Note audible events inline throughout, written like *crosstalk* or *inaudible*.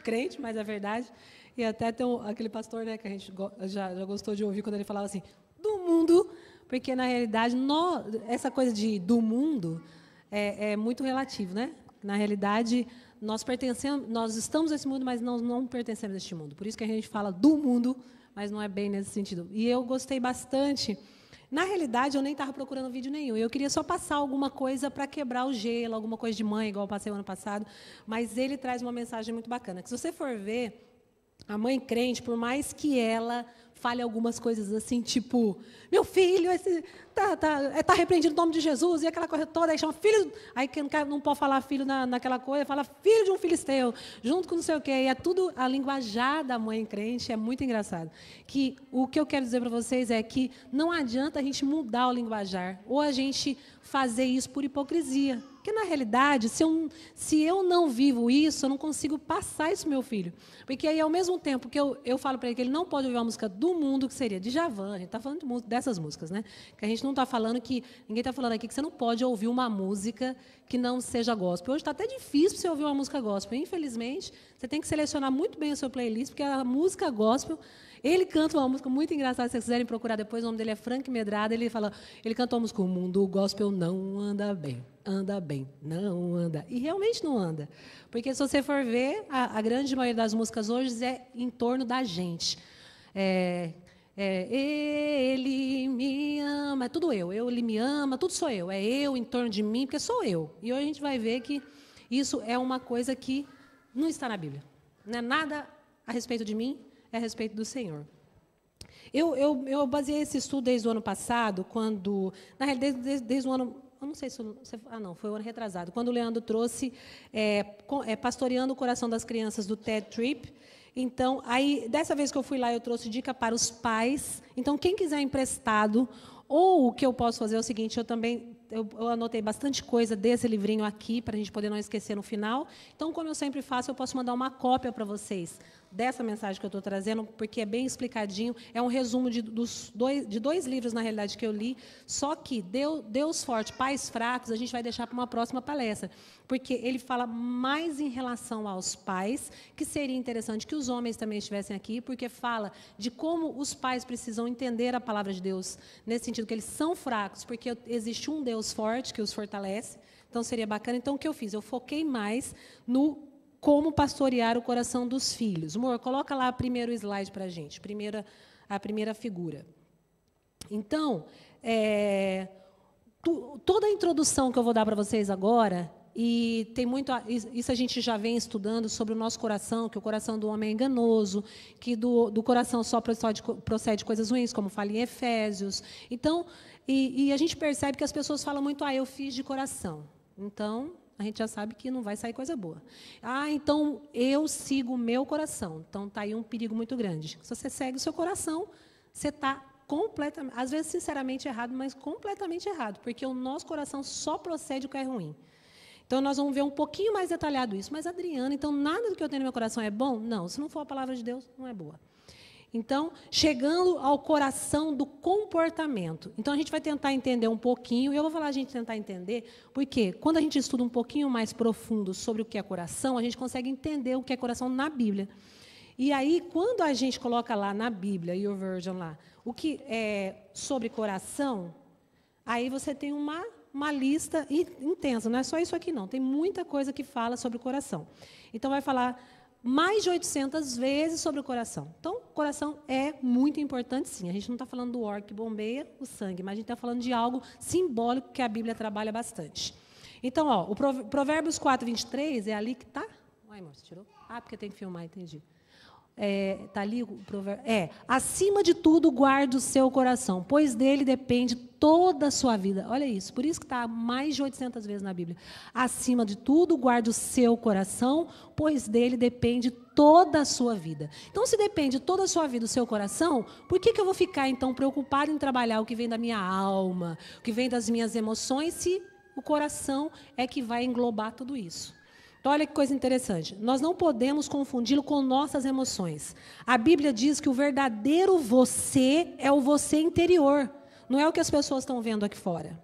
crente, mas é verdade. E até tem um, aquele pastor né, que a gente go, já, já gostou de ouvir quando ele falava assim, do mundo, porque na realidade no, essa coisa de do mundo é, é muito relativo, né? Na realidade, nós pertencemos, nós estamos nesse mundo, mas não, não pertencemos a este mundo. Por isso que a gente fala do mundo, mas não é bem nesse sentido. E eu gostei bastante na realidade, eu nem estava procurando vídeo nenhum. Eu queria só passar alguma coisa para quebrar o gelo, alguma coisa de mãe, igual eu passei o ano passado. Mas ele traz uma mensagem muito bacana. Que se você for ver, a mãe crente, por mais que ela fale algumas coisas assim, tipo, meu filho, esse tá, tá, é, tá repreendido no nome de Jesus, e aquela coisa toda, aí chama filho, aí quem não pode falar filho na, naquela coisa, fala filho de um filisteu, junto com não sei o quê, e é tudo a linguajar da mãe crente, é muito engraçado. Que o que eu quero dizer para vocês é que não adianta a gente mudar o linguajar, ou a gente fazer isso por hipocrisia. Porque, na realidade, se eu, se eu não vivo isso, eu não consigo passar isso para meu filho. Porque aí, ao mesmo tempo que eu, eu falo para ele que ele não pode ouvir uma música do mundo, que seria de Javan, a gente está falando de, dessas músicas, né? Que a gente não está falando que. Ninguém está falando aqui que você não pode ouvir uma música que não seja gospel. Hoje está até difícil você ouvir uma música gospel. Infelizmente, você tem que selecionar muito bem a sua playlist, porque a música gospel. Ele canta uma música muito engraçada, se vocês quiserem procurar depois, o nome dele é Frank Medrada. Ele fala, ele canta uma música, o mundo gospel não anda bem anda bem. Não anda. E realmente não anda. Porque se você for ver, a, a grande maioria das músicas hoje é em torno da gente. É, é, ele me ama, é tudo eu. eu. Ele me ama, tudo sou eu. É eu em torno de mim, porque sou eu. E hoje a gente vai ver que isso é uma coisa que não está na Bíblia. Não é nada a respeito de mim, é a respeito do Senhor. Eu, eu, eu baseei esse estudo desde o ano passado, quando. Na realidade, desde, desde, desde o ano eu não sei se, ah não, foi o um ano retrasado, quando o Leandro trouxe é, é, pastoreando o coração das crianças do TED Trip. Então, aí dessa vez que eu fui lá, eu trouxe dica para os pais. Então, quem quiser emprestado ou o que eu posso fazer é o seguinte, eu também eu, eu anotei bastante coisa desse livrinho aqui para a gente poder não esquecer no final. Então, como eu sempre faço, eu posso mandar uma cópia para vocês dessa mensagem que eu estou trazendo, porque é bem explicadinho. É um resumo de, dos dois, de dois livros, na realidade, que eu li. Só que Deus, Deus Forte, Pais Fracos, a gente vai deixar para uma próxima palestra. Porque ele fala mais em relação aos pais, que seria interessante que os homens também estivessem aqui, porque fala de como os pais precisam entender a palavra de Deus, nesse sentido que eles são fracos, porque existe um Deus forte que os fortalece. Então seria bacana. Então o que eu fiz? Eu foquei mais no como pastorear o coração dos filhos. Amor, coloca lá o primeiro slide para a gente, primeira, a primeira figura. Então, é, tu, toda a introdução que eu vou dar para vocês agora, e tem muito isso a gente já vem estudando sobre o nosso coração, que o coração do homem é enganoso, que do, do coração só procede, procede coisas ruins, como fala em Efésios. Então, e, e a gente percebe que as pessoas falam muito, ah, eu fiz de coração. Então, a gente já sabe que não vai sair coisa boa. Ah, então eu sigo o meu coração. Então está aí um perigo muito grande. Se você segue o seu coração, você está completamente, às vezes sinceramente errado, mas completamente errado, porque o nosso coração só procede o que é ruim. Então nós vamos ver um pouquinho mais detalhado isso. Mas Adriana, então nada do que eu tenho no meu coração é bom? Não, se não for a palavra de Deus, não é boa. Então, chegando ao coração do comportamento. Então, a gente vai tentar entender um pouquinho, e eu vou falar a gente tentar entender, porque quando a gente estuda um pouquinho mais profundo sobre o que é coração, a gente consegue entender o que é coração na Bíblia. E aí, quando a gente coloca lá na Bíblia, Your Version lá, o que é sobre coração, aí você tem uma, uma lista intensa, não é só isso aqui não, tem muita coisa que fala sobre coração. Então, vai falar mais de 800 vezes sobre o coração. Então, o coração é muito importante, sim. A gente não está falando do órgão que bombeia o sangue, mas a gente está falando de algo simbólico que a Bíblia trabalha bastante. Então, ó, o Provérbios 4, 23, é ali que está? Ai, amor, você tirou? Ah, porque tem que filmar, entendi. É, tá ali o provérbio? É. Acima de tudo, guarde o seu coração, pois dele depende toda a sua vida. Olha isso, por isso que está mais de 800 vezes na Bíblia. Acima de tudo, guarde o seu coração, pois dele depende toda a sua vida. Então, se depende toda a sua vida do seu coração, por que, que eu vou ficar, então, preocupado em trabalhar o que vem da minha alma, o que vem das minhas emoções, se o coração é que vai englobar tudo isso? Então, olha que coisa interessante. Nós não podemos confundi-lo com nossas emoções. A Bíblia diz que o verdadeiro você é o você interior, não é o que as pessoas estão vendo aqui fora.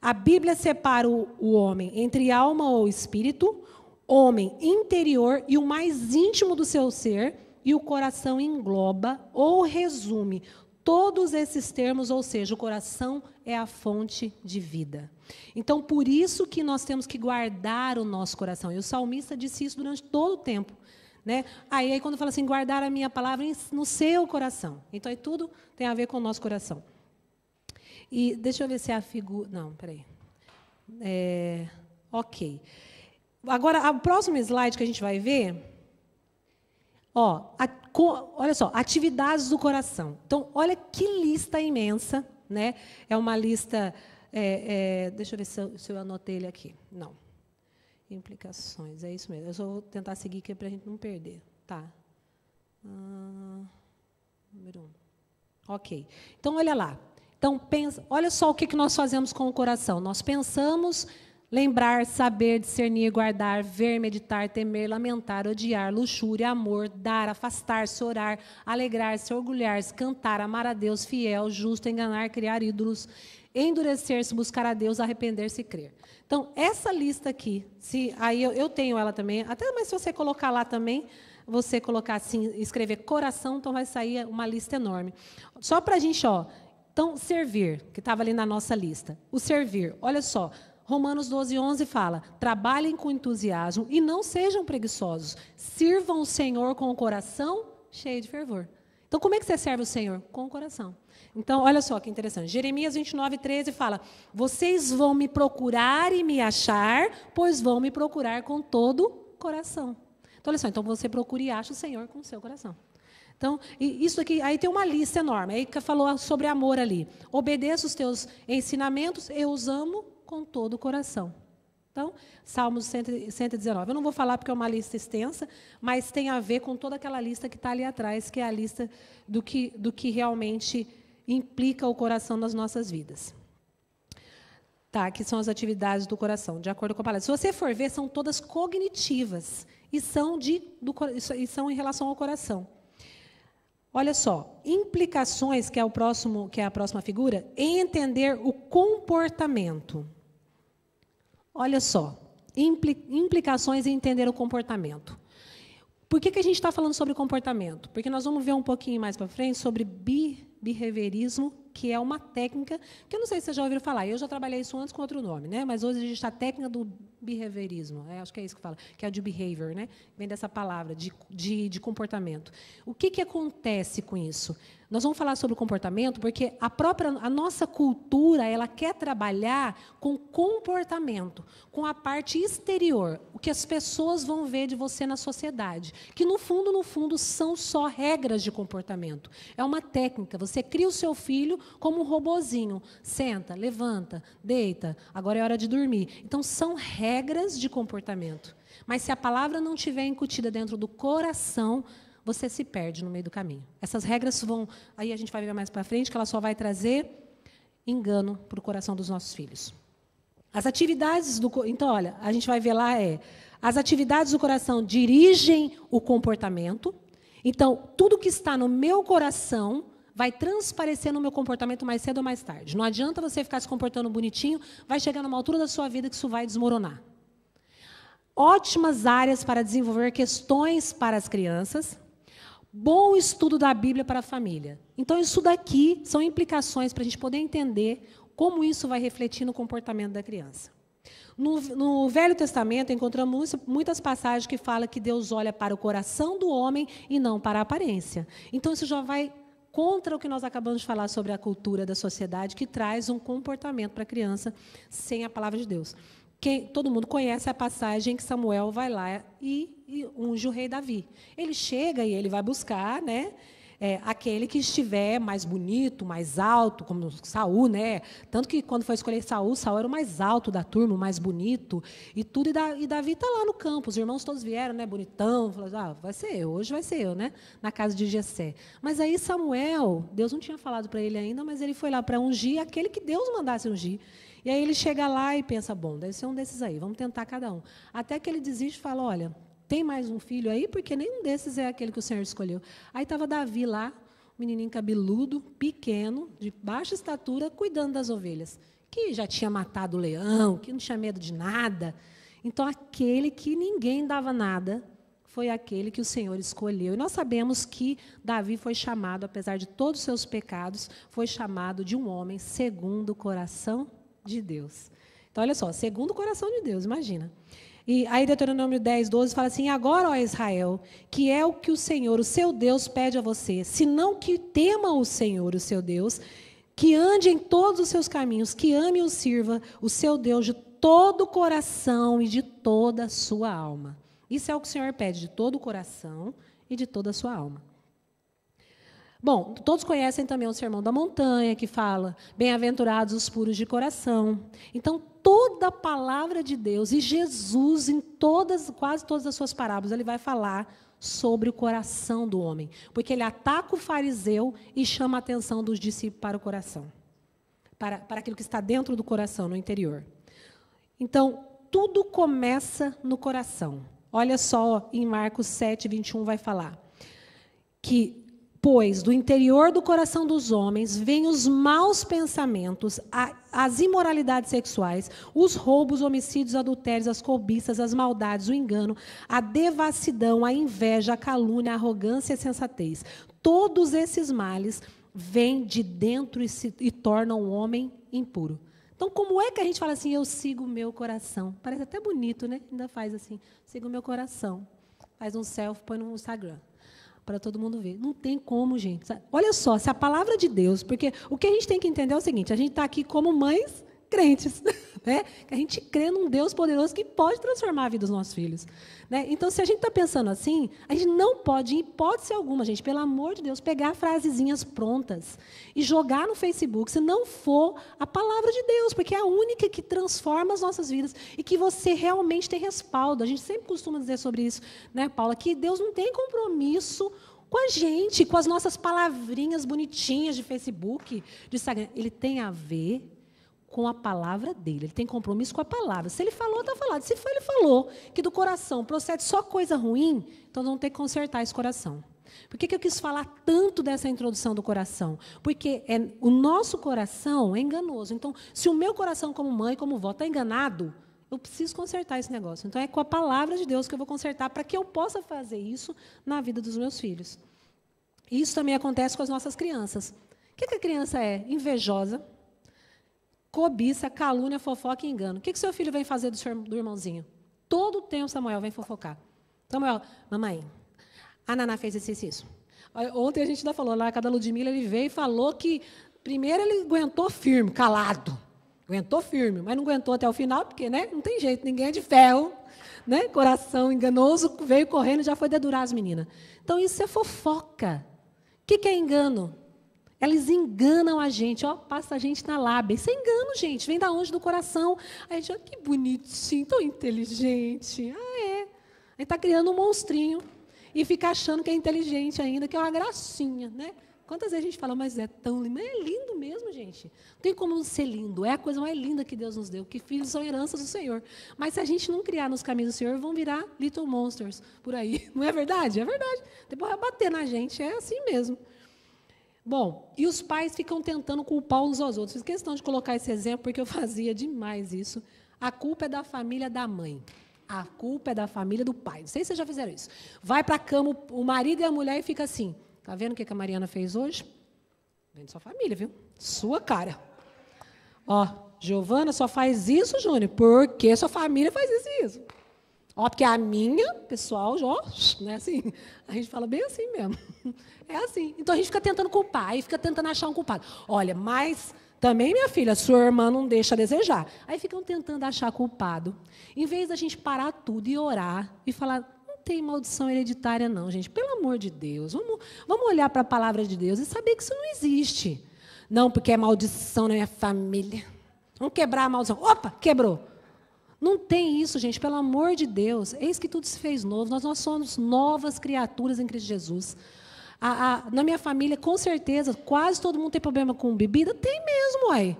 A Bíblia separa o, o homem entre alma ou espírito, homem interior e o mais íntimo do seu ser, e o coração engloba ou resume todos esses termos, ou seja, o coração é a fonte de vida. Então, por isso que nós temos que guardar o nosso coração. E o salmista disse isso durante todo o tempo. Né? Aí, aí quando fala assim, guardar a minha palavra no seu coração. Então, aí tudo tem a ver com o nosso coração. E deixa eu ver se é a figura. Não, peraí. É... Ok. Agora, o próximo slide que a gente vai ver Ó, a, co, olha só, atividades do coração. Então, olha que lista imensa, né? É uma lista. É, é, deixa eu ver se eu, se eu anotei ele aqui. Não. Implicações, é isso mesmo. Eu só vou tentar seguir aqui para a gente não perder. Tá. número um. Ok. Então, olha lá. Então, pensa, olha só o que, que nós fazemos com o coração. Nós pensamos Lembrar, saber, discernir, guardar, ver, meditar, temer, lamentar, odiar, luxúria, amor, dar, afastar-se, orar, alegrar-se, orgulhar-se, cantar, amar a Deus, fiel, justo, enganar, criar ídolos, endurecer-se, buscar a Deus, arrepender-se e crer. Então, essa lista aqui, se aí eu, eu tenho ela também, até mas se você colocar lá também, você colocar assim, escrever coração, então vai sair uma lista enorme. Só para a gente, ó, então servir, que estava ali na nossa lista. O servir, olha só, Romanos 12, 11 fala: trabalhem com entusiasmo e não sejam preguiçosos. Sirvam o Senhor com o coração cheio de fervor. Então, como é que você serve o Senhor? Com o coração. Então, olha só que interessante. Jeremias 29, 13 fala: Vocês vão me procurar e me achar, pois vão me procurar com todo coração. Então, olha só, então você procura e acha o Senhor com o seu coração. Então, isso aqui, aí tem uma lista enorme. Aí falou sobre amor ali. Obedeça os teus ensinamentos, eu os amo, com todo o coração. Então, Salmos 119. Eu não vou falar porque é uma lista extensa, mas tem a ver com toda aquela lista que está ali atrás, que é a lista do que, do que realmente implica o coração nas nossas vidas. Tá, que são as atividades do coração, de acordo com a palavra. Se você for ver, são todas cognitivas e são, de, do, e são em relação ao coração. Olha só, implicações, que é, o próximo, que é a próxima figura, em entender o comportamento. Olha só, implicações em entender o comportamento. Por que, que a gente está falando sobre comportamento? Porque nós vamos ver um pouquinho mais para frente sobre bi behaviorismo que é uma técnica que eu não sei se vocês já ouviram falar. Eu já trabalhei isso antes com outro nome, né? Mas hoje existe a técnica do behaviorismo, é, acho que é isso que fala, que é o de behavior, né? Vem dessa palavra de, de, de comportamento. O que, que acontece com isso? Nós vamos falar sobre o comportamento porque a própria a nossa cultura, ela quer trabalhar com comportamento, com a parte exterior, o que as pessoas vão ver de você na sociedade, que no fundo, no fundo são só regras de comportamento. É uma técnica, você cria o seu filho como um robozinho. Senta, levanta, deita, agora é hora de dormir. Então, são regras de comportamento. Mas se a palavra não estiver incutida dentro do coração, você se perde no meio do caminho. Essas regras vão. Aí a gente vai ver mais para frente que ela só vai trazer engano para o coração dos nossos filhos. As atividades do. Então, olha, a gente vai ver lá é. As atividades do coração dirigem o comportamento. Então, tudo que está no meu coração vai transparecer no meu comportamento mais cedo ou mais tarde. Não adianta você ficar se comportando bonitinho, vai chegar numa altura da sua vida que isso vai desmoronar. Ótimas áreas para desenvolver questões para as crianças. Bom estudo da Bíblia para a família. Então, isso daqui são implicações para a gente poder entender como isso vai refletir no comportamento da criança. No, no, Velho Testamento encontramos muitas passagens que falam que Deus olha para o coração do homem e não para a aparência. Então isso já vai contra o que nós acabamos de falar sobre a cultura da sociedade, que traz um comportamento para a criança sem a palavra de Deus. Quem, todo mundo conhece a passagem que Samuel vai lá e, e unge o rei Davi. Ele chega e ele vai buscar, né? é, aquele que estiver mais bonito, mais alto, como Saul, né? Tanto que quando foi escolher Saul, Saul era o mais alto da turma, o mais bonito e tudo. E, Davi está lá no campo. Os irmãos todos vieram, né? Bonitão. Falaram, ah, vai ser eu, hoje vai ser eu, né? Na casa de Jessé. Mas aí Samuel, Deus não tinha falado para ele ainda, mas ele foi lá para ungir aquele que Deus mandasse ungir. E aí ele chega lá e pensa, bom, deve ser um desses aí, vamos tentar cada um. Até que ele desiste e fala, olha, tem mais um filho aí? Porque nenhum desses é aquele que o Senhor escolheu. Aí estava Davi lá, um menininho cabeludo, pequeno, de baixa estatura, cuidando das ovelhas, que já tinha matado o leão, que não tinha medo de nada. Então, aquele que ninguém dava nada foi aquele que o Senhor escolheu. E nós sabemos que Davi foi chamado, apesar de todos os seus pecados, foi chamado de um homem segundo o coração de Deus. Então, olha só, segundo o coração de Deus, imagina. E aí Deuteronômio 10, 12 fala assim: Agora, ó Israel, que é o que o Senhor, o seu Deus, pede a você, senão que tema o Senhor, o seu Deus, que ande em todos os seus caminhos, que ame e o sirva, o seu Deus, de todo o coração e de toda a sua alma. Isso é o que o Senhor pede, de todo o coração e de toda a sua alma. Bom, todos conhecem também o Sermão da Montanha, que fala: Bem-aventurados os puros de coração. Então, toda a palavra de Deus e Jesus, em todas, quase todas as suas parábolas, ele vai falar sobre o coração do homem, porque ele ataca o fariseu e chama a atenção dos discípulos para o coração, para, para aquilo que está dentro do coração, no interior. Então, tudo começa no coração. Olha só, em Marcos 7, 21, vai falar que Pois do interior do coração dos homens vêm os maus pensamentos, as imoralidades sexuais, os roubos, homicídios, adultérios, as cobiças, as maldades, o engano, a devassidão, a inveja, a calúnia, a arrogância e a sensatez. Todos esses males vêm de dentro e, se, e tornam o homem impuro. Então, como é que a gente fala assim, eu sigo o meu coração? Parece até bonito, né? Ainda faz assim, sigo o meu coração. Faz um selfie, põe no Instagram para todo mundo ver. Não tem como, gente. Olha só, se a palavra de Deus, porque o que a gente tem que entender é o seguinte: a gente está aqui como mães crentes, *laughs* né? Que a gente crê num Deus poderoso que pode transformar a vida dos nossos filhos, né? Então, se a gente está pensando assim, a gente não pode, em hipótese alguma, gente, pelo amor de Deus, pegar frasezinhas prontas e jogar no Facebook, se não for a palavra de Deus, porque é a única que transforma as nossas vidas e que você realmente tem respaldo. A gente sempre costuma dizer sobre isso, né, Paula, que Deus não tem compromisso com a gente, com as nossas palavrinhas bonitinhas de Facebook, de Instagram. Ele tem a ver com a palavra dele. Ele tem compromisso com a palavra. Se ele falou, está falado. Se foi, ele falou que do coração procede só coisa ruim, então vamos ter que consertar esse coração. Por que, que eu quis falar tanto dessa introdução do coração? Porque é, o nosso coração é enganoso. Então, se o meu coração, como mãe, como vó, está enganado, eu preciso consertar esse negócio. Então, é com a palavra de Deus que eu vou consertar para que eu possa fazer isso na vida dos meus filhos. Isso também acontece com as nossas crianças. O que, que a criança é? Invejosa cobiça, calúnia, fofoca e engano. O que, que seu filho vem fazer do, seu, do irmãozinho? Todo o tempo Samuel vem fofocar. Samuel, mamãe, a Naná fez exercício. isso. Ontem a gente ainda falou lá, cada Ludmilla, ele veio e falou que primeiro ele aguentou firme, calado. Aguentou firme, mas não aguentou até o final, porque né, não tem jeito, ninguém é de ferro. Né? Coração enganoso, veio correndo e já foi dedurar as meninas. Então isso é fofoca. O que, que é engano? Elas enganam a gente, ó, passa a gente na lábia. Isso é engano, gente, vem da onde? Do coração. a gente, ó, que bonitinho, tão inteligente. Ah, é. Aí está criando um monstrinho e fica achando que é inteligente ainda, que é uma gracinha, né? Quantas vezes a gente fala, mas é tão lindo. Mas é lindo mesmo, gente. Não tem como ser lindo. É a coisa mais linda que Deus nos deu, que filhos são heranças do Senhor. Mas se a gente não criar nos caminhos do Senhor, vão virar little monsters por aí. *laughs* Não é verdade? É verdade. Depois vai bater na gente, é assim mesmo. Bom, e os pais ficam tentando culpar uns aos outros. Fiz questão de colocar esse exemplo porque eu *laughs* fazia demais isso. A culpa é da família da mãe. A culpa é da família do pai. Não sei se vocês já fizeram isso. Vai para a cama o marido e a mulher e fica assim. Tá vendo o que a Mariana fez hoje? Vem de sua família, viu? Sua cara. Ó, Giovana só faz isso, Júnior, porque sua família faz isso e isso. Ó, porque a minha, pessoal, já, né, assim, a gente fala bem assim mesmo. *laughs* É assim. Então a gente fica tentando culpar, e fica tentando achar um culpado. Olha, mas também, minha filha, sua irmã não deixa a desejar. Aí ficam tentando achar culpado. Em vez da gente parar tudo e orar e falar, não tem maldição hereditária, não, gente. Pelo amor de Deus. Vamos, vamos olhar para a palavra de Deus e saber que isso não existe. Não, porque é maldição na minha é família. Vamos quebrar a maldição. Opa, quebrou. Não tem isso, gente, pelo amor de Deus. Eis que tudo se fez novo. Nós, nós somos novas criaturas em Cristo Jesus. A, a, na minha família, com certeza, quase todo mundo tem problema com bebida. Tem mesmo, uai.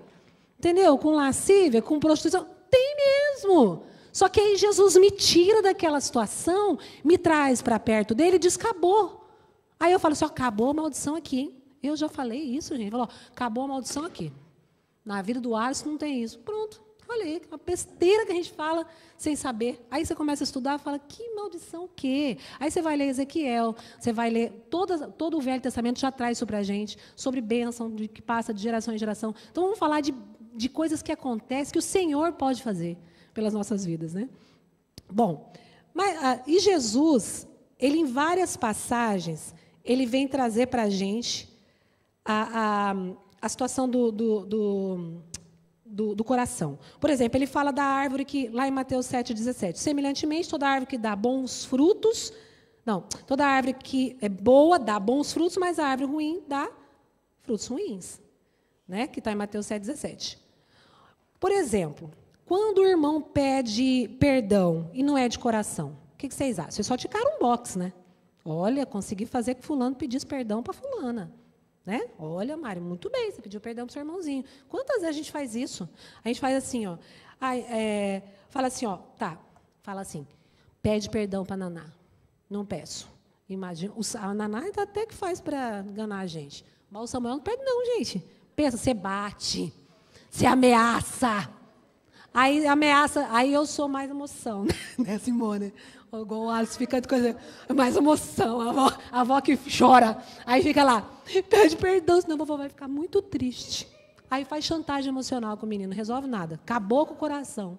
Entendeu? Com lascívia, com prostituição. Tem mesmo. Só que aí Jesus me tira daquela situação, me traz para perto dele e diz: acabou. Aí eu falo assim: acabou a maldição aqui, hein? Eu já falei isso, gente. Falou: acabou a maldição aqui. Na vida do Alisson não tem isso. Pronto. Olha aí, uma besteira que a gente fala sem saber. Aí você começa a estudar, e fala, que maldição o quê? Aí você vai ler Ezequiel, você vai ler, todo o Velho Testamento já traz sobre a gente, sobre bênção de, que passa de geração em geração. Então vamos falar de, de coisas que acontecem, que o Senhor pode fazer pelas nossas vidas. Né? Bom, mas, ah, e Jesus, ele em várias passagens, ele vem trazer para a gente a, a, a situação do, do, do do, do coração. Por exemplo, ele fala da árvore que, lá em Mateus 7,17, semelhantemente, toda árvore que dá bons frutos. Não, toda árvore que é boa dá bons frutos, mas a árvore ruim dá frutos ruins. Né? Que está em Mateus 7,17. Por exemplo, quando o irmão pede perdão e não é de coração, o que, que vocês acham? Vocês é só ticaram um box, né? Olha, consegui fazer que fulano pedisse perdão para fulana. Né? Olha, Mário, muito bem, você pediu perdão para seu irmãozinho. Quantas vezes a gente faz isso? A gente faz assim, ó. Ai, é, fala assim, ó, tá. Fala assim, pede perdão para Naná. Não peço. Imagina, o, a Naná ainda até que faz para enganar a gente. Mas o Samuel não pede, não, gente. Pensa, você bate, você ameaça, Aí ameaça, aí eu sou mais emoção, né, *laughs* né Simone? o Alice fica de coisa, mais emoção, a avó, a avó que chora. Aí fica lá, pede perdão, senão a vovó vai ficar muito triste. Aí faz chantagem emocional com o menino, resolve nada. Acabou com o coração.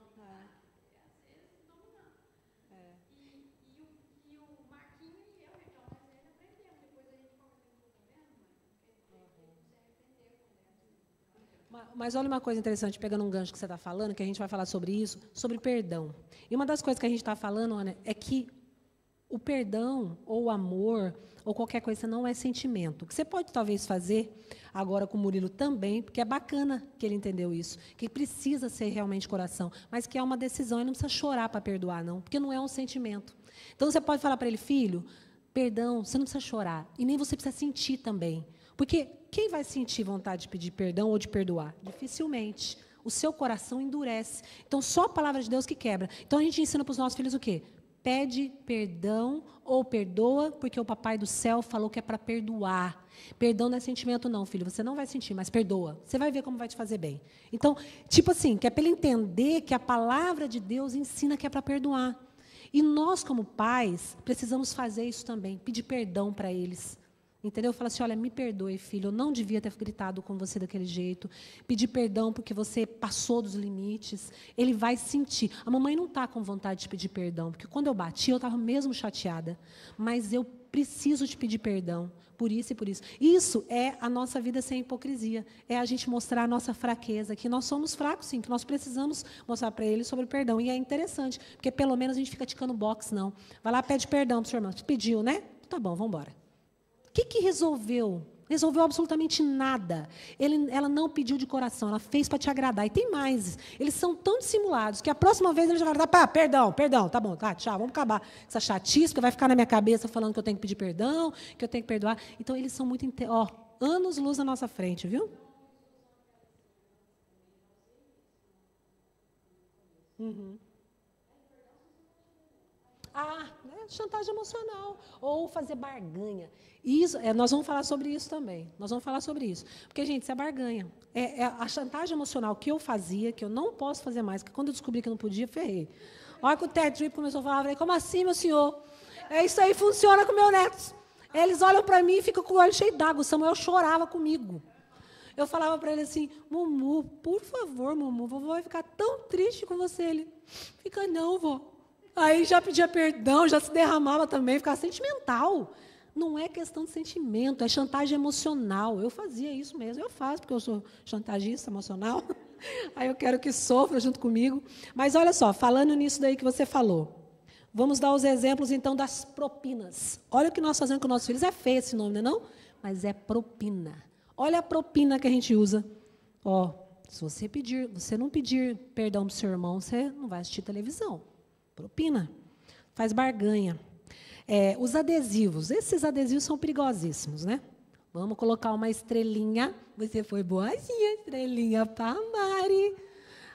Mas olha uma coisa interessante, pegando um gancho que você está falando, que a gente vai falar sobre isso, sobre perdão. E uma das coisas que a gente está falando, Ana, é que o perdão ou o amor ou qualquer coisa não é sentimento. O que você pode talvez fazer agora com o Murilo também, porque é bacana que ele entendeu isso, que precisa ser realmente coração, mas que é uma decisão e não precisa chorar para perdoar não, porque não é um sentimento. Então você pode falar para ele, filho, perdão, você não precisa chorar e nem você precisa sentir também. Porque quem vai sentir vontade de pedir perdão ou de perdoar? Dificilmente. O seu coração endurece. Então, só a palavra de Deus que quebra. Então, a gente ensina para os nossos filhos o quê? Pede perdão ou perdoa, porque o papai do céu falou que é para perdoar. Perdão não é sentimento, não, filho. Você não vai sentir, mas perdoa. Você vai ver como vai te fazer bem. Então, tipo assim, que é para ele entender que a palavra de Deus ensina que é para perdoar. E nós, como pais, precisamos fazer isso também, pedir perdão para eles. Entendeu? Fala assim: olha, me perdoe, filho, eu não devia ter gritado com você daquele jeito. Pedir perdão porque você passou dos limites. Ele vai sentir. A mamãe não está com vontade de pedir perdão, porque quando eu bati, eu estava mesmo chateada. Mas eu preciso te pedir perdão por isso e por isso. Isso é a nossa vida sem hipocrisia. É a gente mostrar a nossa fraqueza, que nós somos fracos, sim, que nós precisamos mostrar para ele sobre o perdão. E é interessante, porque pelo menos a gente fica ticando box, não. Vai lá, pede perdão para o seu irmão. Você pediu, né? Tá bom, vamos embora. O que, que resolveu? Resolveu absolutamente nada. Ele, ela não pediu de coração, ela fez para te agradar. E tem mais. Eles são tão dissimulados que a próxima vez eles já vão dar, pá, perdão, perdão, tá bom, tá, tchau, vamos acabar essa chatice que vai ficar na minha cabeça falando que eu tenho que pedir perdão, que eu tenho que perdoar. Então eles são muito, ó, anos luz na nossa frente, viu? Uhum. Ah, chantagem emocional ou fazer barganha. Isso, é, nós vamos falar sobre isso também. Nós vamos falar sobre isso. Porque, gente, isso é barganha. É, é a chantagem emocional que eu fazia, que eu não posso fazer mais, que quando eu descobri que eu não podia, ferrei. olha que o Ted Tripp começou a falar, eu falei, como assim, meu senhor? É isso aí, funciona com meu neto. Eles olham para mim e ficam com o olho cheio d'água. O Samuel chorava comigo. Eu falava para ele assim, Mumu, por favor, Mumu, vovó vai ficar tão triste com você. Ele, fica não, vó. Aí já pedia perdão, já se derramava também, ficava sentimental. Não é questão de sentimento, é chantagem emocional. Eu fazia isso mesmo, eu faço, porque eu sou chantagista emocional. *laughs* Aí eu quero que sofra junto comigo. Mas olha só, falando nisso daí que você falou. Vamos dar os exemplos então das propinas. Olha o que nós fazemos com nossos filhos. É feio esse nome, não é? Não? Mas é propina. Olha a propina que a gente usa. Ó, se você pedir, você não pedir perdão para o seu irmão, você não vai assistir televisão. Propina. Faz barganha. É, os adesivos. Esses adesivos são perigosíssimos, né? Vamos colocar uma estrelinha. Você foi boazinha, estrelinha para Mari.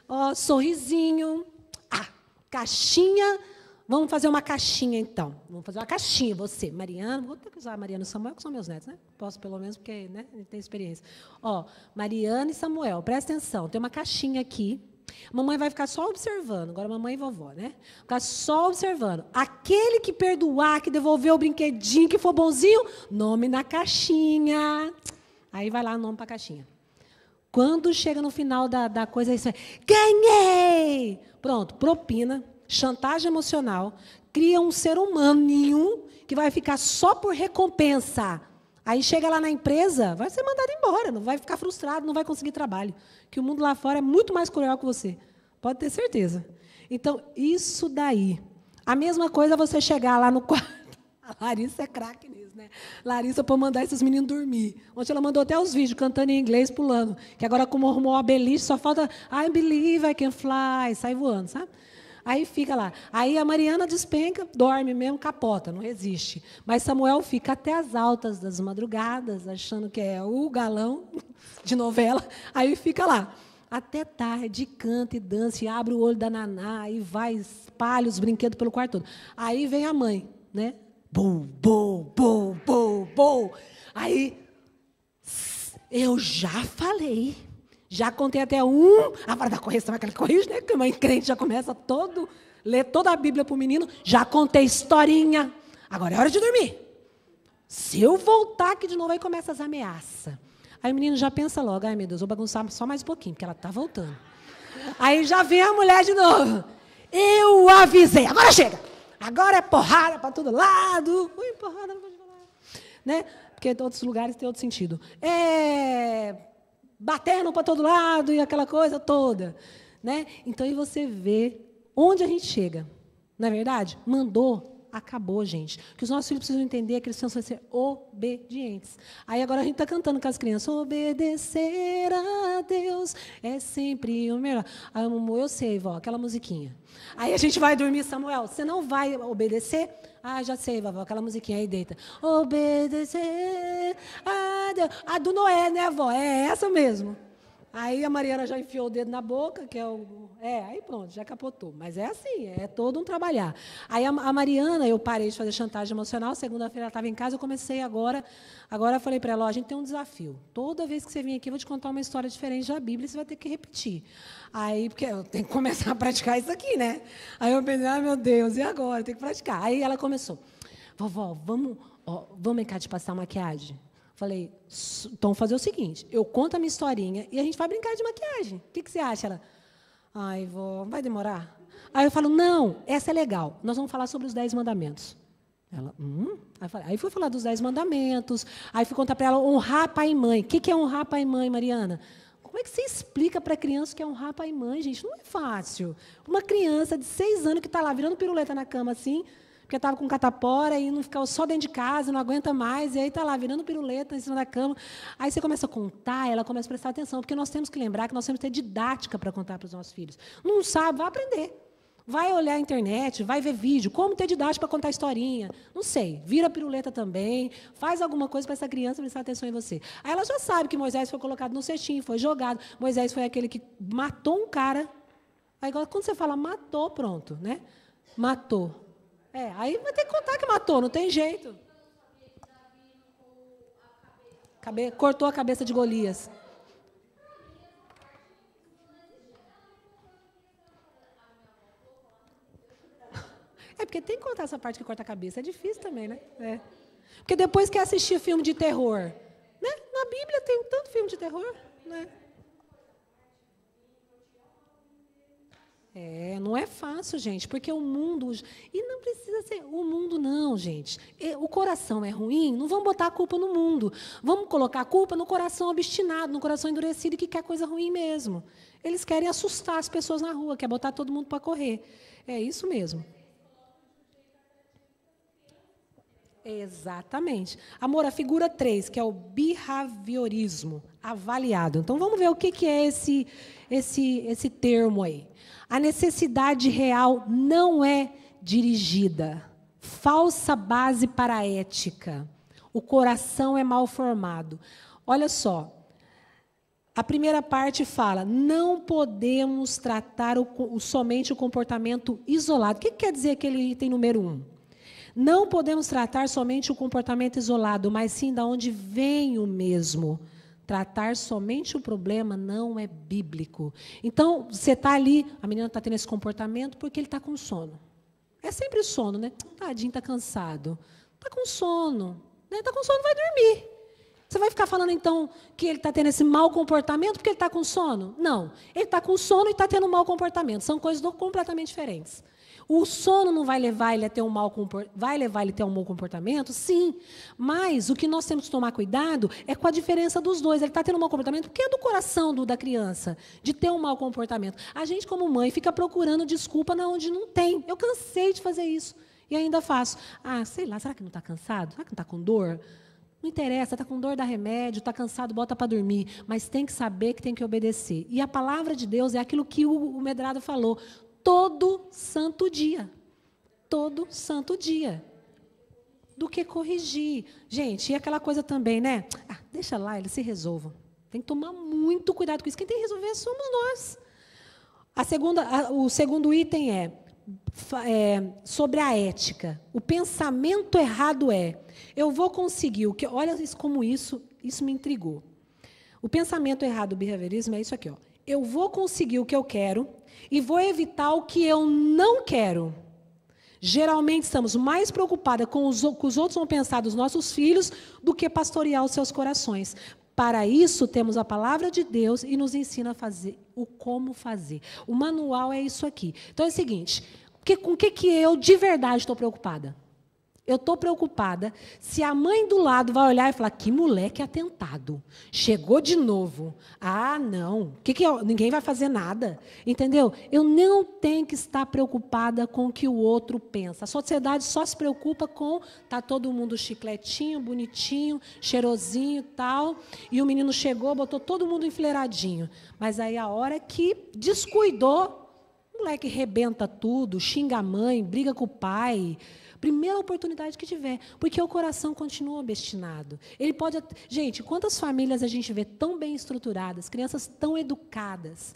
Ó, sorrisinho. Ah, caixinha. Vamos fazer uma caixinha, então. Vamos fazer uma caixinha, você, Mariana. Vou ter que usar Mariana e Samuel, que são meus netos, né? Posso, pelo menos, porque né, a gente tem experiência. Ó, Mariana e Samuel, presta atenção. Tem uma caixinha aqui, Mamãe vai ficar só observando. Agora, mamãe e vovó, né? Ficar só observando. Aquele que perdoar, que devolver o brinquedinho, que for bonzinho, nome na caixinha. Aí vai lá, nome para a caixinha. Quando chega no final da, da coisa, é isso é: ganhei! Pronto, propina, chantagem emocional, cria um ser humano que vai ficar só por recompensa. Aí chega lá na empresa, vai ser mandado embora, não vai ficar frustrado, não vai conseguir trabalho. Que o mundo lá fora é muito mais cruel que você. Pode ter certeza. Então, isso daí. A mesma coisa você chegar lá no quarto. *laughs* A Larissa é craque nisso, né? Larissa, para mandar esses meninos dormir. Ontem ela mandou até os vídeos cantando em inglês, pulando. Que agora, como arrumou a beliche, só falta I believe I can fly, sai voando, sabe? Aí fica lá. Aí a Mariana despenca, dorme mesmo, capota, não resiste. Mas Samuel fica até as altas das madrugadas, achando que é o galão de novela. Aí fica lá. Até tarde, canta e dança, e abre o olho da Naná, e vai, espalha os brinquedos pelo quarto todo. Aí vem a mãe, né? Bom, bom, bom, bom, bom. Aí, eu já falei já contei até um, a vara da correção é aquela que corrige, né? Que mãe crente já começa todo, lê toda a Bíblia para o menino. Já contei historinha. Agora é hora de dormir. Se eu voltar aqui de novo, aí começa as ameaças. Aí o menino já pensa logo, ai meu Deus, vou bagunçar só mais um pouquinho, porque ela está voltando. Aí já vem a mulher de novo. Eu avisei, agora chega! Agora é porrada para todo lado. Ui, porrada, não pode falar. Né? Porque em outros lugares tem outro sentido. É batendo para todo lado e aquela coisa toda. Né? Então, aí você vê onde a gente chega. Não é verdade? Mandou acabou, gente. que os nossos filhos precisam entender é que eles precisam ser obedientes. Aí agora a gente está cantando com as crianças: obedecer a Deus é sempre o melhor. Aí, ah, amor, eu sei, vó, aquela musiquinha. Aí a gente vai dormir, Samuel, você não vai obedecer? Ah, já sei, vovó, aquela musiquinha aí deita. Obedecer a Deus. A do Noé, né, vó? É essa mesmo. Aí a Mariana já enfiou o dedo na boca, que é o. É, aí pronto, já capotou. Mas é assim, é todo um trabalhar. Aí a, a Mariana, eu parei de fazer chantagem emocional, segunda-feira ela estava em casa, eu comecei agora. Agora eu falei para ela: ó, a gente tem um desafio. Toda vez que você vir aqui, eu vou te contar uma história diferente da Bíblia e você vai ter que repetir. Aí, porque eu tenho que *laughs* começar a praticar isso aqui, né? Aí eu pensei: ah, meu Deus, e agora? Tem que praticar. Aí ela começou: vovó, vamos, ó, vamos em de passar maquiagem? Falei, então fazer o seguinte, eu conto a minha historinha e a gente vai brincar de maquiagem. O que, que você acha? Ela, ai, vó, vai demorar? Aí eu falo, não, essa é legal. Nós vamos falar sobre os dez mandamentos. Ela, hum? Aí, falei, aí fui falar dos dez mandamentos, aí fui contar para ela honrar pai e mãe. O que, que é honrar pai e mãe, Mariana? Como é que você explica para a criança que é honrar pai e mãe, gente? Não é fácil. Uma criança de seis anos que está lá virando piruleta na cama assim, porque estava com catapora e não ficava só dentro de casa, não aguenta mais, e aí está lá virando piruleta em cima da cama. Aí você começa a contar, ela começa a prestar atenção, porque nós temos que lembrar que nós temos que ter didática para contar para os nossos filhos. Não sabe, vai aprender. Vai olhar a internet, vai ver vídeo, como ter didática para contar historinha. Não sei. Vira piruleta também, faz alguma coisa para essa criança prestar atenção em você. Aí ela já sabe que Moisés foi colocado no cestinho, foi jogado. Moisés foi aquele que matou um cara. Aí quando você fala matou, pronto, né? Matou. É, aí vai ter que contar que matou, não tem jeito. Cabe... Cortou a cabeça de Golias. É porque tem que contar essa parte que corta a cabeça. É difícil também, né? É. Porque depois quer assistir filme de terror. Né? Na Bíblia tem tanto filme de terror. Né? É, não é fácil, gente, porque o mundo. E não precisa ser o mundo, não, gente. É, o coração é ruim, não vamos botar a culpa no mundo. Vamos colocar a culpa no coração obstinado, no coração endurecido que quer coisa ruim mesmo. Eles querem assustar as pessoas na rua, quer botar todo mundo para correr. É isso mesmo. Exatamente. Amor, a figura 3, que é o behaviorismo avaliado. Então vamos ver o que, que é esse, esse, esse termo aí. A necessidade real não é dirigida. Falsa base para a ética. O coração é mal formado. Olha só. A primeira parte fala: não podemos tratar o, o, somente o comportamento isolado. O que, que quer dizer aquele item número um? Não podemos tratar somente o comportamento isolado, mas sim da onde vem o mesmo. Tratar somente o problema não é bíblico. Então, você está ali, a menina está tendo esse comportamento porque ele está com sono. É sempre sono, né? Tadinho, está cansado. Está com sono. Está né? Tá com sono, vai dormir. Você vai ficar falando, então, que ele está tendo esse mau comportamento porque ele está com sono? Não. Ele está com sono e está tendo um mau comportamento. São coisas completamente diferentes. O sono não vai levar ele a ter um mau vai levar ele a ter um mau comportamento? Sim. Mas o que nós temos que tomar cuidado é com a diferença dos dois. Ele está tendo um mau comportamento porque é do coração do, da criança, de ter um mau comportamento. A gente, como mãe, fica procurando desculpa na onde não tem. Eu cansei de fazer isso. E ainda faço. Ah, sei lá, será que não está cansado? Será que não está com dor? Não interessa, está com dor, dá remédio, está cansado, bota para dormir. Mas tem que saber que tem que obedecer. E a palavra de Deus é aquilo que o Medrado falou todo santo dia. Todo santo dia. Do que corrigir. Gente, e aquela coisa também, né? Ah, deixa lá, eles se resolvam. Tem que tomar muito cuidado com isso. Quem tem que resolver somos nós. A segunda, a, o segundo item é, é, sobre a ética. O pensamento errado é: eu vou conseguir o que. Olha isso, como isso, isso me intrigou. O pensamento errado do behaviorismo é isso aqui, ó. Eu vou conseguir o que eu quero e vou evitar o que eu não quero. Geralmente estamos mais preocupados com os, que os outros vão pensar dos nossos filhos do que pastorear os seus corações. Para isso, temos a palavra de Deus e nos ensina a fazer o como fazer. O manual é isso aqui. Então é o seguinte: que, com o que, que eu de verdade estou preocupada? Eu estou preocupada se a mãe do lado vai olhar e falar: que moleque atentado. Chegou de novo. Ah, não. Que que eu, ninguém vai fazer nada. Entendeu? Eu não tenho que estar preocupada com o que o outro pensa. A sociedade só se preocupa com tá todo mundo chicletinho, bonitinho, cheirosinho tal. E o menino chegou, botou todo mundo enfileiradinho. Mas aí a hora que descuidou, o moleque rebenta tudo, xinga a mãe, briga com o pai Primeira oportunidade que tiver, porque o coração continua obstinado. Ele pode, gente, quantas famílias a gente vê tão bem estruturadas, crianças tão educadas,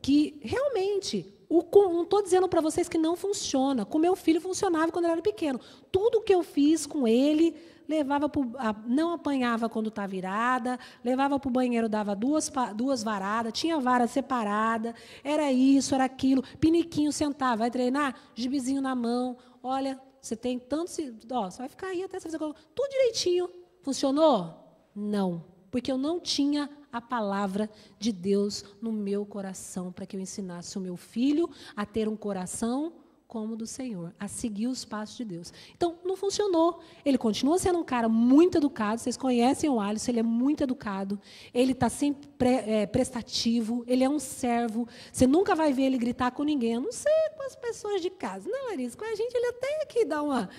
que realmente o, não estou dizendo para vocês que não funciona. Com meu filho funcionava quando ele era pequeno. Tudo que eu fiz com ele levava pro, não apanhava quando está virada, levava para o banheiro, dava duas, duas varadas, tinha vara separada, era isso, era aquilo, piniquinho sentava, vai treinar, gibizinho na mão, olha, você tem tanto. Ó, você vai ficar aí até você fazer tudo direitinho. Funcionou? Não. Porque eu não tinha a palavra de Deus no meu coração para que eu ensinasse o meu filho a ter um coração como do Senhor, a seguir os passos de Deus. Então, não funcionou. Ele continua sendo um cara muito educado. Vocês conhecem o Alisson, ele é muito educado. Ele está sempre pre, é, prestativo, ele é um servo. Você nunca vai ver ele gritar com ninguém. Eu não sei com as pessoas de casa, né, Larissa? Com a gente, ele até que dá uma,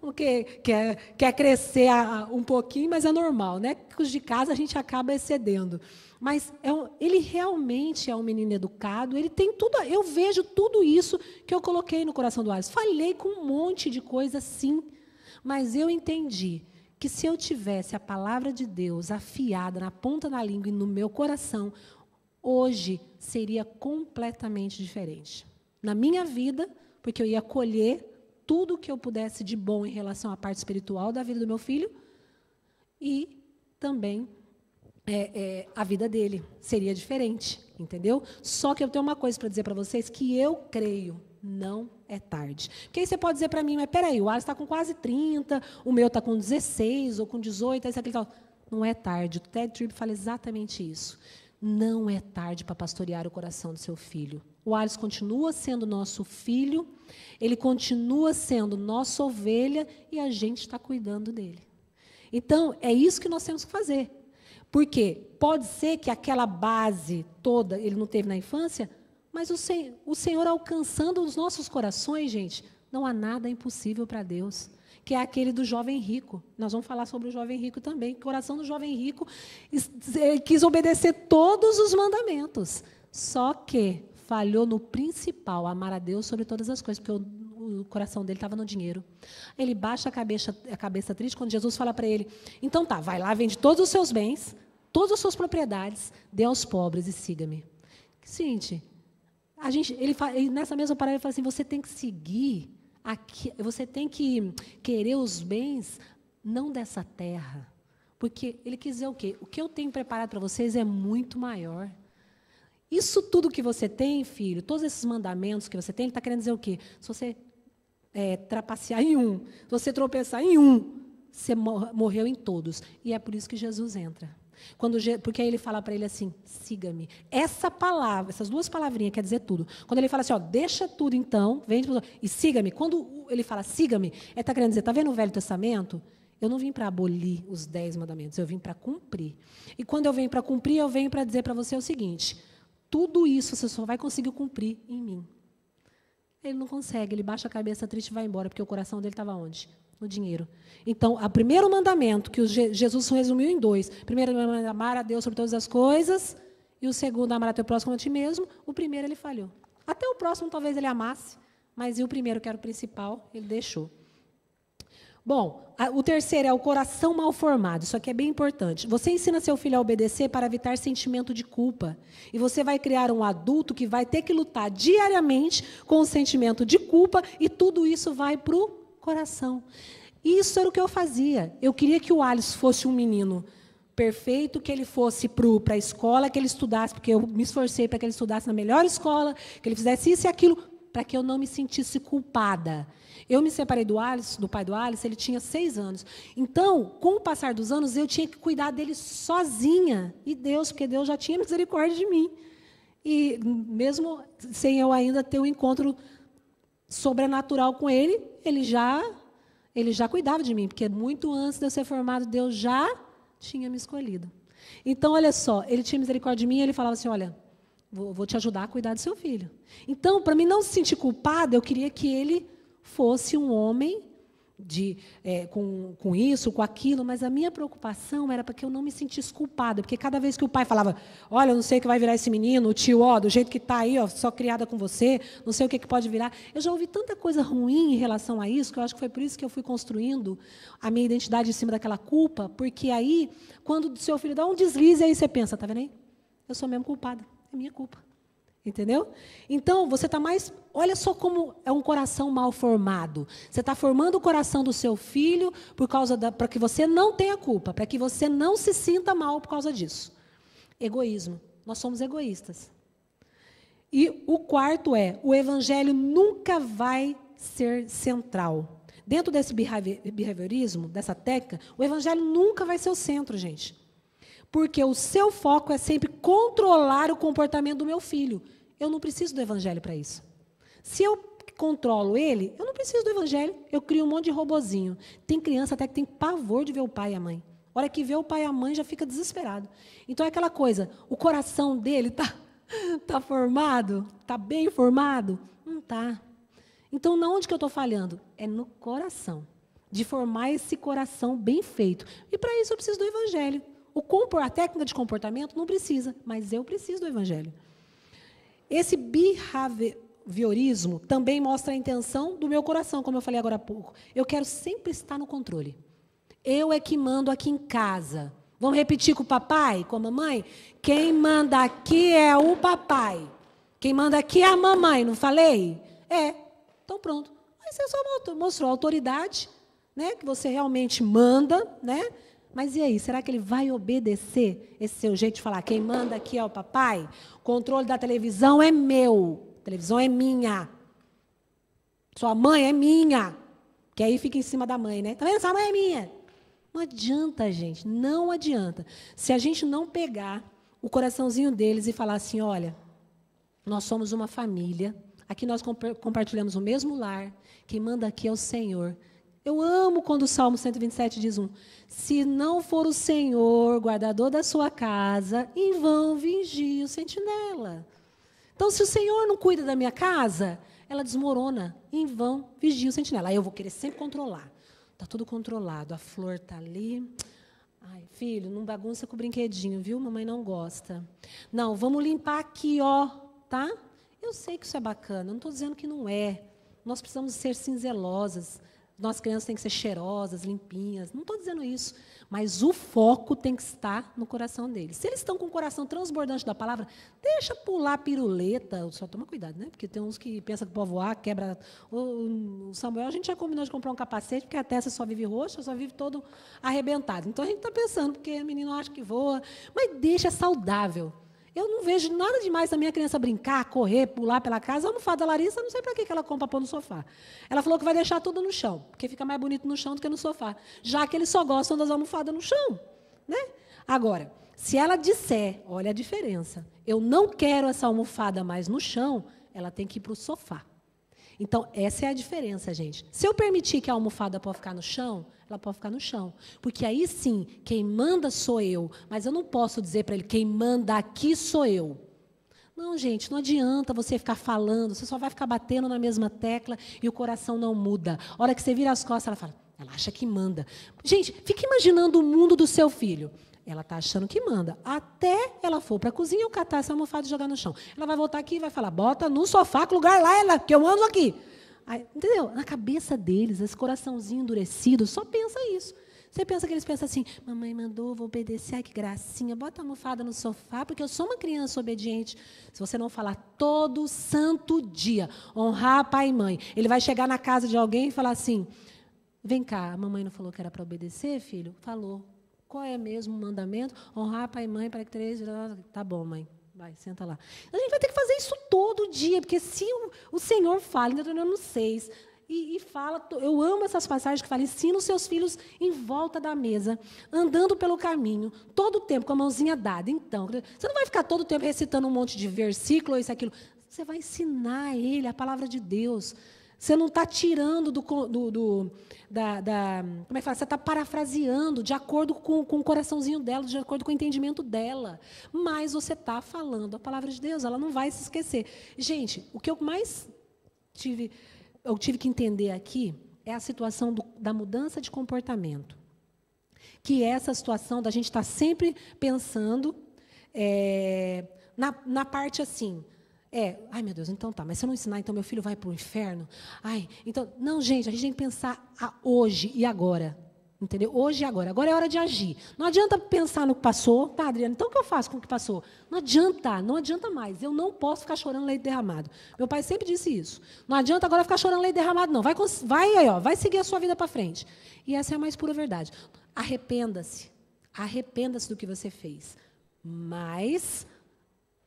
porque quer, é, quer crescer um pouquinho, mas é normal, né? Os de casa a gente acaba excedendo. Mas é um, ele realmente é um menino educado, ele tem tudo, eu vejo tudo isso que eu coloquei no coração do Alisson. Falei com um monte de coisa, sim, mas eu entendi que se eu tivesse a palavra de Deus afiada na ponta da língua e no meu coração, hoje seria completamente diferente. Na minha vida, porque eu ia colher tudo que eu pudesse de bom em relação à parte espiritual da vida do meu filho e também é, é, a vida dele seria diferente, entendeu? Só que eu tenho uma coisa para dizer para vocês que eu creio, não é tarde. Porque aí você pode dizer para mim, mas peraí, o Alisson está com quase 30, o meu está com 16 ou com 18, aí você Não é tarde. O Ted Tripp fala exatamente isso. Não é tarde para pastorear o coração do seu filho. O Alice continua sendo nosso filho, ele continua sendo nossa ovelha e a gente está cuidando dele. Então, é isso que nós temos que fazer. Porque pode ser que aquela base toda ele não teve na infância, mas o, Senhor, o Senhor alcançando os nossos corações, gente, não há nada impossível para Deus. Que é aquele do jovem rico. Nós vamos falar sobre o jovem rico também. O coração do jovem rico quis obedecer todos os mandamentos. Só que falhou no principal, amar a Deus sobre todas as coisas, porque o, o coração dele estava no dinheiro. Ele baixa a cabeça, a cabeça triste quando Jesus fala para ele: então tá, vai lá, vende todos os seus bens, todas as suas propriedades, dê aos pobres e siga-me. Seguinte, a gente, ele, ele nessa mesma parada ele fala assim: você tem que seguir, aqui, você tem que querer os bens não dessa terra, porque ele quis dizer o quê? O que eu tenho preparado para vocês é muito maior. Isso tudo que você tem, filho, todos esses mandamentos que você tem, ele está querendo dizer o quê? Se você é, trapacear em um, se você tropeçar em um, você morreu em todos. E é por isso que Jesus entra. Quando, porque aí ele fala para ele assim: siga-me. Essa palavra, essas duas palavrinhas quer dizer tudo. Quando ele fala assim, ó, deixa tudo então, vem e siga-me. Quando ele fala siga-me, ele está querendo dizer, está vendo o Velho Testamento? Eu não vim para abolir os dez mandamentos, eu vim para cumprir. E quando eu venho para cumprir, eu venho para dizer para você o seguinte: tudo isso você só vai conseguir cumprir em mim. Ele não consegue, ele baixa a cabeça triste e vai embora, porque o coração dele estava onde? No dinheiro. Então, o primeiro mandamento, que Jesus resumiu em dois: primeiro, amar a Deus sobre todas as coisas, e o segundo, amar a teu próximo a ti mesmo. O primeiro, ele falhou. Até o próximo, talvez ele amasse, mas e o primeiro, que era o principal, ele deixou. Bom, o terceiro é o coração mal formado. Isso aqui é bem importante. Você ensina seu filho a obedecer para evitar sentimento de culpa. E você vai criar um adulto que vai ter que lutar diariamente com o sentimento de culpa e tudo isso vai para o coração. Isso era o que eu fazia. Eu queria que o Alice fosse um menino perfeito, que ele fosse para a escola, que ele estudasse, porque eu me esforcei para que ele estudasse na melhor escola, que ele fizesse isso e aquilo, para que eu não me sentisse culpada. Eu me separei do Alice, do pai do Alice, ele tinha seis anos. Então, com o passar dos anos, eu tinha que cuidar dele sozinha. E Deus, porque Deus já tinha misericórdia de mim. E mesmo sem eu ainda ter um encontro sobrenatural com ele, ele já ele já cuidava de mim, porque muito antes de eu ser formado, Deus já tinha me escolhido. Então, olha só, ele tinha misericórdia de mim, e ele falava assim: "Olha, vou, vou te ajudar a cuidar do seu filho". Então, para mim não se sentir culpada, eu queria que ele fosse um homem de, é, com, com isso, com aquilo, mas a minha preocupação era para que eu não me sentisse culpada, porque cada vez que o pai falava, olha, eu não sei o que vai virar esse menino, o tio, ó, do jeito que está aí, ó, só criada com você, não sei o que, que pode virar. Eu já ouvi tanta coisa ruim em relação a isso, que eu acho que foi por isso que eu fui construindo a minha identidade em cima daquela culpa, porque aí, quando o seu filho dá um deslize, aí você pensa, tá vendo aí? Eu sou mesmo culpada, é minha culpa. Entendeu? Então, você está mais. Olha só como é um coração mal formado. Você está formando o coração do seu filho por causa da. para que você não tenha culpa, para que você não se sinta mal por causa disso. Egoísmo. Nós somos egoístas. E o quarto é: o evangelho nunca vai ser central. Dentro desse behaviorismo, dessa técnica, o evangelho nunca vai ser o centro, gente. Porque o seu foco é sempre controlar o comportamento do meu filho. Eu não preciso do evangelho para isso. Se eu controlo ele, eu não preciso do evangelho. Eu crio um monte de robozinho. Tem criança até que tem pavor de ver o pai e a mãe. A hora que vê o pai e a mãe já fica desesperado. Então é aquela coisa, o coração dele tá *laughs* tá formado, tá bem formado, não tá. Então, na onde que eu estou falhando? É no coração, de formar esse coração bem feito. E para isso eu preciso do evangelho. O compor, a técnica de comportamento não precisa, mas eu preciso do evangelho. Esse behaviorismo também mostra a intenção do meu coração, como eu falei agora há pouco. Eu quero sempre estar no controle. Eu é que mando aqui em casa. Vamos repetir com o papai, com a mamãe? Quem manda aqui é o papai. Quem manda aqui é a mamãe, não falei? É. Então pronto. Mas você só mostrou autoridade, né? Que você realmente manda, né? Mas e aí, será que ele vai obedecer esse seu jeito de falar? Quem manda aqui é o papai? O controle da televisão é meu. A televisão é minha. Sua mãe é minha. Que aí fica em cima da mãe, né? Tá vendo? Sua mãe é minha. Não adianta, gente. Não adianta. Se a gente não pegar o coraçãozinho deles e falar assim: olha, nós somos uma família. Aqui nós compartilhamos o mesmo lar. Quem manda aqui é o Senhor. Eu amo quando o Salmo 127 diz um: Se não for o Senhor guardador da sua casa, em vão vigia o sentinela. Então, se o Senhor não cuida da minha casa, ela desmorona. Em vão vigia o sentinela. Aí eu vou querer sempre controlar. Está tudo controlado. A flor está ali. Ai, filho, não bagunça com o brinquedinho, viu? Mamãe não gosta. Não, vamos limpar aqui, ó, tá? Eu sei que isso é bacana, não estou dizendo que não é. Nós precisamos ser cinzelosas nossas crianças têm que ser cheirosas, limpinhas. Não estou dizendo isso, mas o foco tem que estar no coração deles. Se eles estão com o coração transbordante da palavra, deixa pular piruleta. Só toma cuidado, né? Porque tem uns que pensam que pode voar, ah, quebra. O Samuel, a gente já combinou de comprar um capacete, porque a testa só vive roxa, só vive todo arrebentado. Então a gente está pensando, porque o menino acha que voa. Mas deixa saudável. Eu não vejo nada demais da minha criança brincar, correr, pular pela casa. A almofada Larissa, não sei para que ela compra pôr no sofá. Ela falou que vai deixar tudo no chão, porque fica mais bonito no chão do que no sofá. Já que eles só gostam das almofadas no chão. Né? Agora, se ela disser, olha a diferença, eu não quero essa almofada mais no chão, ela tem que ir para o sofá. Então, essa é a diferença, gente. Se eu permitir que a almofada possa ficar no chão, ela pode ficar no chão. Porque aí sim, quem manda sou eu. Mas eu não posso dizer para ele, quem manda aqui sou eu. Não, gente, não adianta você ficar falando, você só vai ficar batendo na mesma tecla e o coração não muda. A hora que você vira as costas, ela fala, ela acha que manda. Gente, fica imaginando o mundo do seu filho. Ela está achando que manda. Até ela for para a cozinha, eu catar essa almofada e jogar no chão. Ela vai voltar aqui e vai falar: bota no sofá, que lugar lá, ela, é que eu ando aqui. Aí, entendeu? Na cabeça deles, esse coraçãozinho endurecido só pensa isso. Você pensa que eles pensam assim: mamãe mandou, vou obedecer, ai que gracinha, bota a almofada no sofá, porque eu sou uma criança obediente. Se você não falar todo santo dia, honrar pai e mãe, ele vai chegar na casa de alguém e falar assim: vem cá, a mamãe não falou que era para obedecer, filho? Falou. Qual é mesmo o mandamento? Honrar pai e mãe para que três. Tá bom, mãe. Vai, senta lá. A gente vai ter que fazer isso todo dia, porque se o, o Senhor fala, em Deuteronômio 6, e, e, fala, eu amo essas passagens que fala, ensina os seus filhos em volta da mesa, andando pelo caminho, todo o tempo, com a mãozinha dada. Então, você não vai ficar todo o tempo recitando um monte de versículo, isso, aquilo. Você vai ensinar a ele a palavra de Deus. Você não está tirando do. do, do da, da, como é que fala? Você está parafraseando de acordo com, com o coraçãozinho dela, de acordo com o entendimento dela. Mas você está falando a palavra de Deus, ela não vai se esquecer. Gente, o que eu mais tive, eu tive que entender aqui é a situação do, da mudança de comportamento. Que é essa situação da gente estar tá sempre pensando é, na, na parte assim, é, ai meu Deus, então tá, mas se eu não ensinar, então meu filho vai para o inferno? Ai, então, não, gente, a gente tem que pensar hoje e agora. Entendeu? Hoje e agora. Agora é hora de agir. Não adianta pensar no que passou. Tá, Adriana, então o que eu faço com o que passou? Não adianta, não adianta mais. Eu não posso ficar chorando leite derramado. Meu pai sempre disse isso. Não adianta agora ficar chorando leite derramado, não. Vai, vai aí, ó, vai seguir a sua vida para frente. E essa é a mais pura verdade. Arrependa-se. Arrependa-se do que você fez. Mas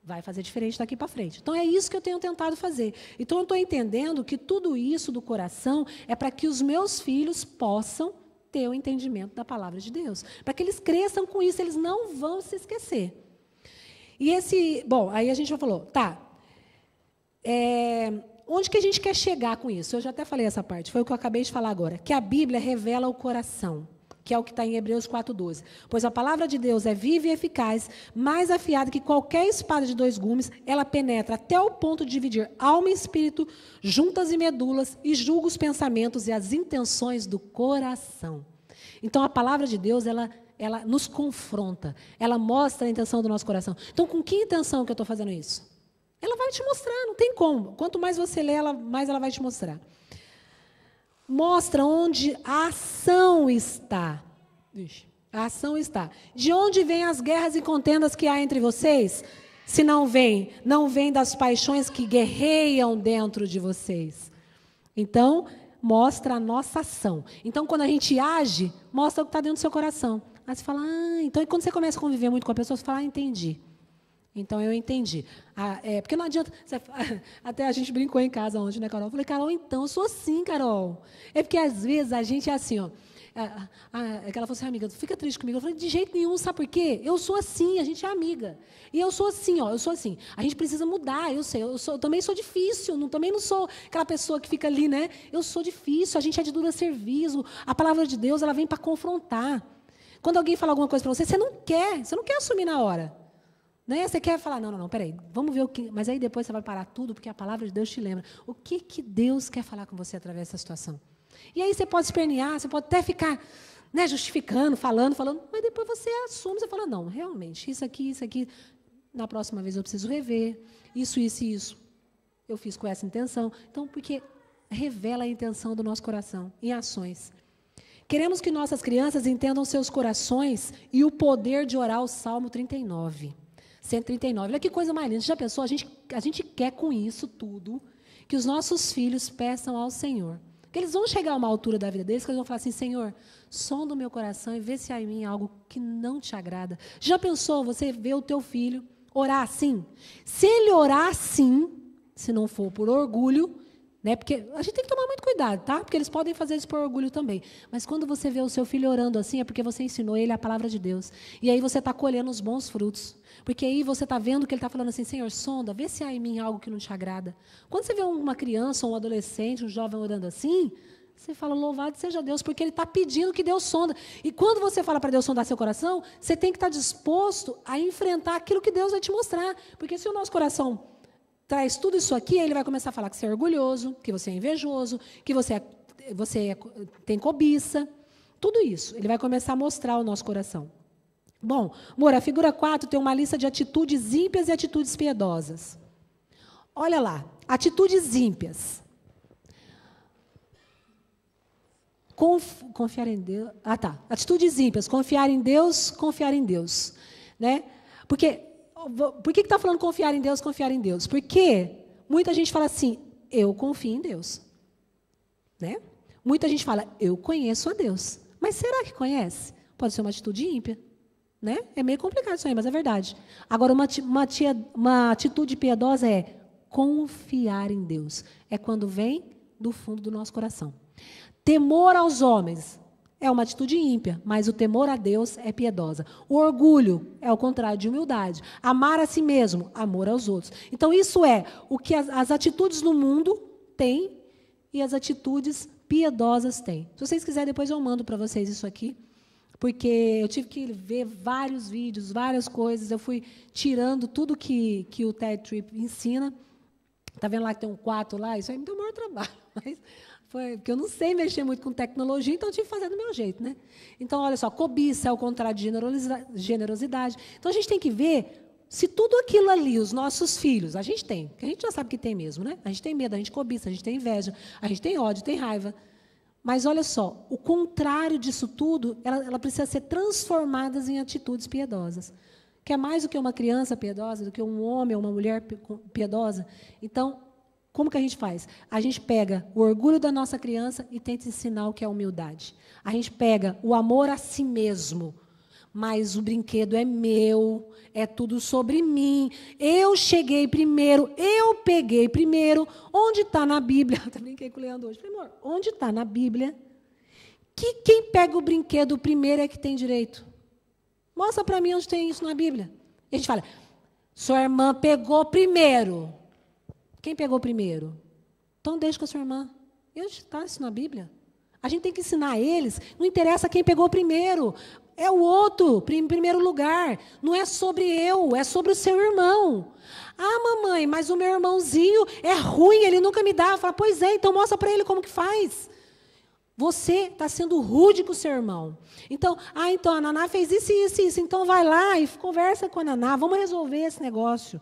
vai fazer diferente daqui para frente. Então é isso que eu tenho tentado fazer. Então eu estou entendendo que tudo isso do coração é para que os meus filhos possam ter o entendimento da palavra de Deus, para que eles cresçam com isso, eles não vão se esquecer. E esse, bom, aí a gente já falou, tá? É, onde que a gente quer chegar com isso? Eu já até falei essa parte, foi o que eu acabei de falar agora, que a Bíblia revela o coração que é o que está em Hebreus 4,12. Pois a palavra de Deus é viva e eficaz, mais afiada que qualquer espada de dois gumes, ela penetra até o ponto de dividir alma e espírito, juntas e medulas, e julga os pensamentos e as intenções do coração. Então a palavra de Deus, ela, ela nos confronta, ela mostra a intenção do nosso coração. Então, com que intenção que eu estou fazendo isso? Ela vai te mostrar, não tem como. Quanto mais você lê, ela, mais ela vai te mostrar mostra onde a ação está. A ação está. De onde vêm as guerras e contendas que há entre vocês? Se não vem, não vem das paixões que guerreiam dentro de vocês. Então, mostra a nossa ação. Então, quando a gente age, mostra o que está dentro do seu coração. Aí você fala, ah, então, e quando você começa a conviver muito com a pessoa, você fala, ah, entendi. Então eu entendi. Ah, é, porque não adianta. *laughs* até a gente brincou em casa ontem, né, Carol? Eu falei, Carol, então, eu sou assim, Carol. É porque às vezes a gente é assim, ó. Ah, ah, ela falou assim, amiga, fica triste comigo. Eu falei, de jeito nenhum, sabe por quê? Eu sou assim, a gente é amiga. E eu sou assim, ó, eu sou assim. A gente precisa mudar, eu sei, eu, sou, eu também sou difícil, não, também não sou aquela pessoa que fica ali, né? Eu sou difícil, a gente é de dura serviço. A palavra de Deus, ela vem para confrontar. Quando alguém fala alguma coisa para você, você não quer, você não quer assumir na hora. Né? Você quer falar, não, não, não, peraí, vamos ver o que. Mas aí depois você vai parar tudo, porque a palavra de Deus te lembra. O que, que Deus quer falar com você através dessa situação? E aí você pode espernear, você pode até ficar né, justificando, falando, falando, mas depois você assume, você fala, não, realmente, isso aqui, isso aqui, na próxima vez eu preciso rever, isso, isso e isso. Eu fiz com essa intenção. Então, porque revela a intenção do nosso coração em ações. Queremos que nossas crianças entendam seus corações e o poder de orar o Salmo 39. 139. Olha que coisa mais linda. Já pensou? A gente, a gente quer com isso tudo que os nossos filhos peçam ao Senhor. Porque eles vão chegar a uma altura da vida deles que eles vão falar assim: Senhor, sonda o meu coração e vê se há em mim algo que não te agrada. Já pensou você ver o teu filho orar assim? Se ele orar assim, se não for por orgulho, né? Porque a gente tem que tomar muito cuidado, tá? Porque eles podem fazer isso por orgulho também. Mas quando você vê o seu filho orando assim, é porque você ensinou ele a palavra de Deus. E aí você está colhendo os bons frutos. Porque aí você está vendo que ele está falando assim, Senhor, sonda, vê se há em mim algo que não te agrada. Quando você vê uma criança, um adolescente, um jovem orando assim, você fala, louvado seja Deus, porque ele está pedindo que Deus sonda. E quando você fala para Deus sondar seu coração, você tem que estar tá disposto a enfrentar aquilo que Deus vai te mostrar. Porque se o nosso coração traz tudo isso aqui, ele vai começar a falar que você é orgulhoso, que você é invejoso, que você, é, você é, tem cobiça. Tudo isso. Ele vai começar a mostrar o nosso coração. Bom, amor, a figura 4 tem uma lista de atitudes ímpias e atitudes piedosas. Olha lá, atitudes ímpias. Conf, confiar em Deus. Ah, tá. Atitudes ímpias. Confiar em Deus, confiar em Deus. Né? Porque por que está falando confiar em Deus, confiar em Deus? Porque muita gente fala assim, eu confio em Deus. Né? Muita gente fala, eu conheço a Deus. Mas será que conhece? Pode ser uma atitude ímpia. Né? É meio complicado isso aí, mas é verdade. Agora, uma, uma, tia, uma atitude piedosa é confiar em Deus. É quando vem do fundo do nosso coração. Temor aos homens é uma atitude ímpia, mas o temor a Deus é piedosa. O orgulho é o contrário de humildade. Amar a si mesmo, amor aos outros. Então, isso é o que as, as atitudes no mundo têm e as atitudes piedosas têm. Se vocês quiserem, depois eu mando para vocês isso aqui, porque eu tive que ver vários vídeos, várias coisas. Eu fui tirando tudo que, que o TED Trip ensina. Está vendo lá que tem um 4 lá? Isso aí me deu o maior trabalho. *laughs* Mas foi, porque eu não sei mexer muito com tecnologia, então eu tive que fazer do meu jeito, né? Então, olha só, cobiça é o contrário de generosidade. Então, a gente tem que ver se tudo aquilo ali, os nossos filhos, a gente tem, que a gente já sabe que tem mesmo, né? A gente tem medo, a gente cobiça, a gente tem inveja, a gente tem ódio, tem raiva. Mas olha só, o contrário disso tudo, ela, ela precisa ser transformada em atitudes piedosas. Que é mais do que uma criança piedosa, do que um homem ou uma mulher piedosa. Então, como que a gente faz? A gente pega o orgulho da nossa criança e tenta ensinar o que é humildade. A gente pega o amor a si mesmo. Mas o brinquedo é meu, é tudo sobre mim. Eu cheguei primeiro, eu peguei primeiro. Onde está na Bíblia? Eu *laughs* brinquei com o Leandro hoje. Falei, amor, onde está na Bíblia que quem pega o brinquedo primeiro é que tem direito? Mostra para mim onde tem isso na Bíblia. E a gente fala, sua irmã pegou primeiro. Quem pegou primeiro? Então deixa com a sua irmã. Eu está isso na Bíblia. A gente tem que ensinar eles. Não interessa quem pegou primeiro. É o outro, em primeiro lugar. Não é sobre eu, é sobre o seu irmão. Ah, mamãe, mas o meu irmãozinho é ruim, ele nunca me dá. Fala, pois é, então mostra para ele como que faz. Você está sendo rude com o seu irmão. Então, ah, então a Naná fez isso, isso, isso. Então vai lá e conversa com a Naná. Vamos resolver esse negócio.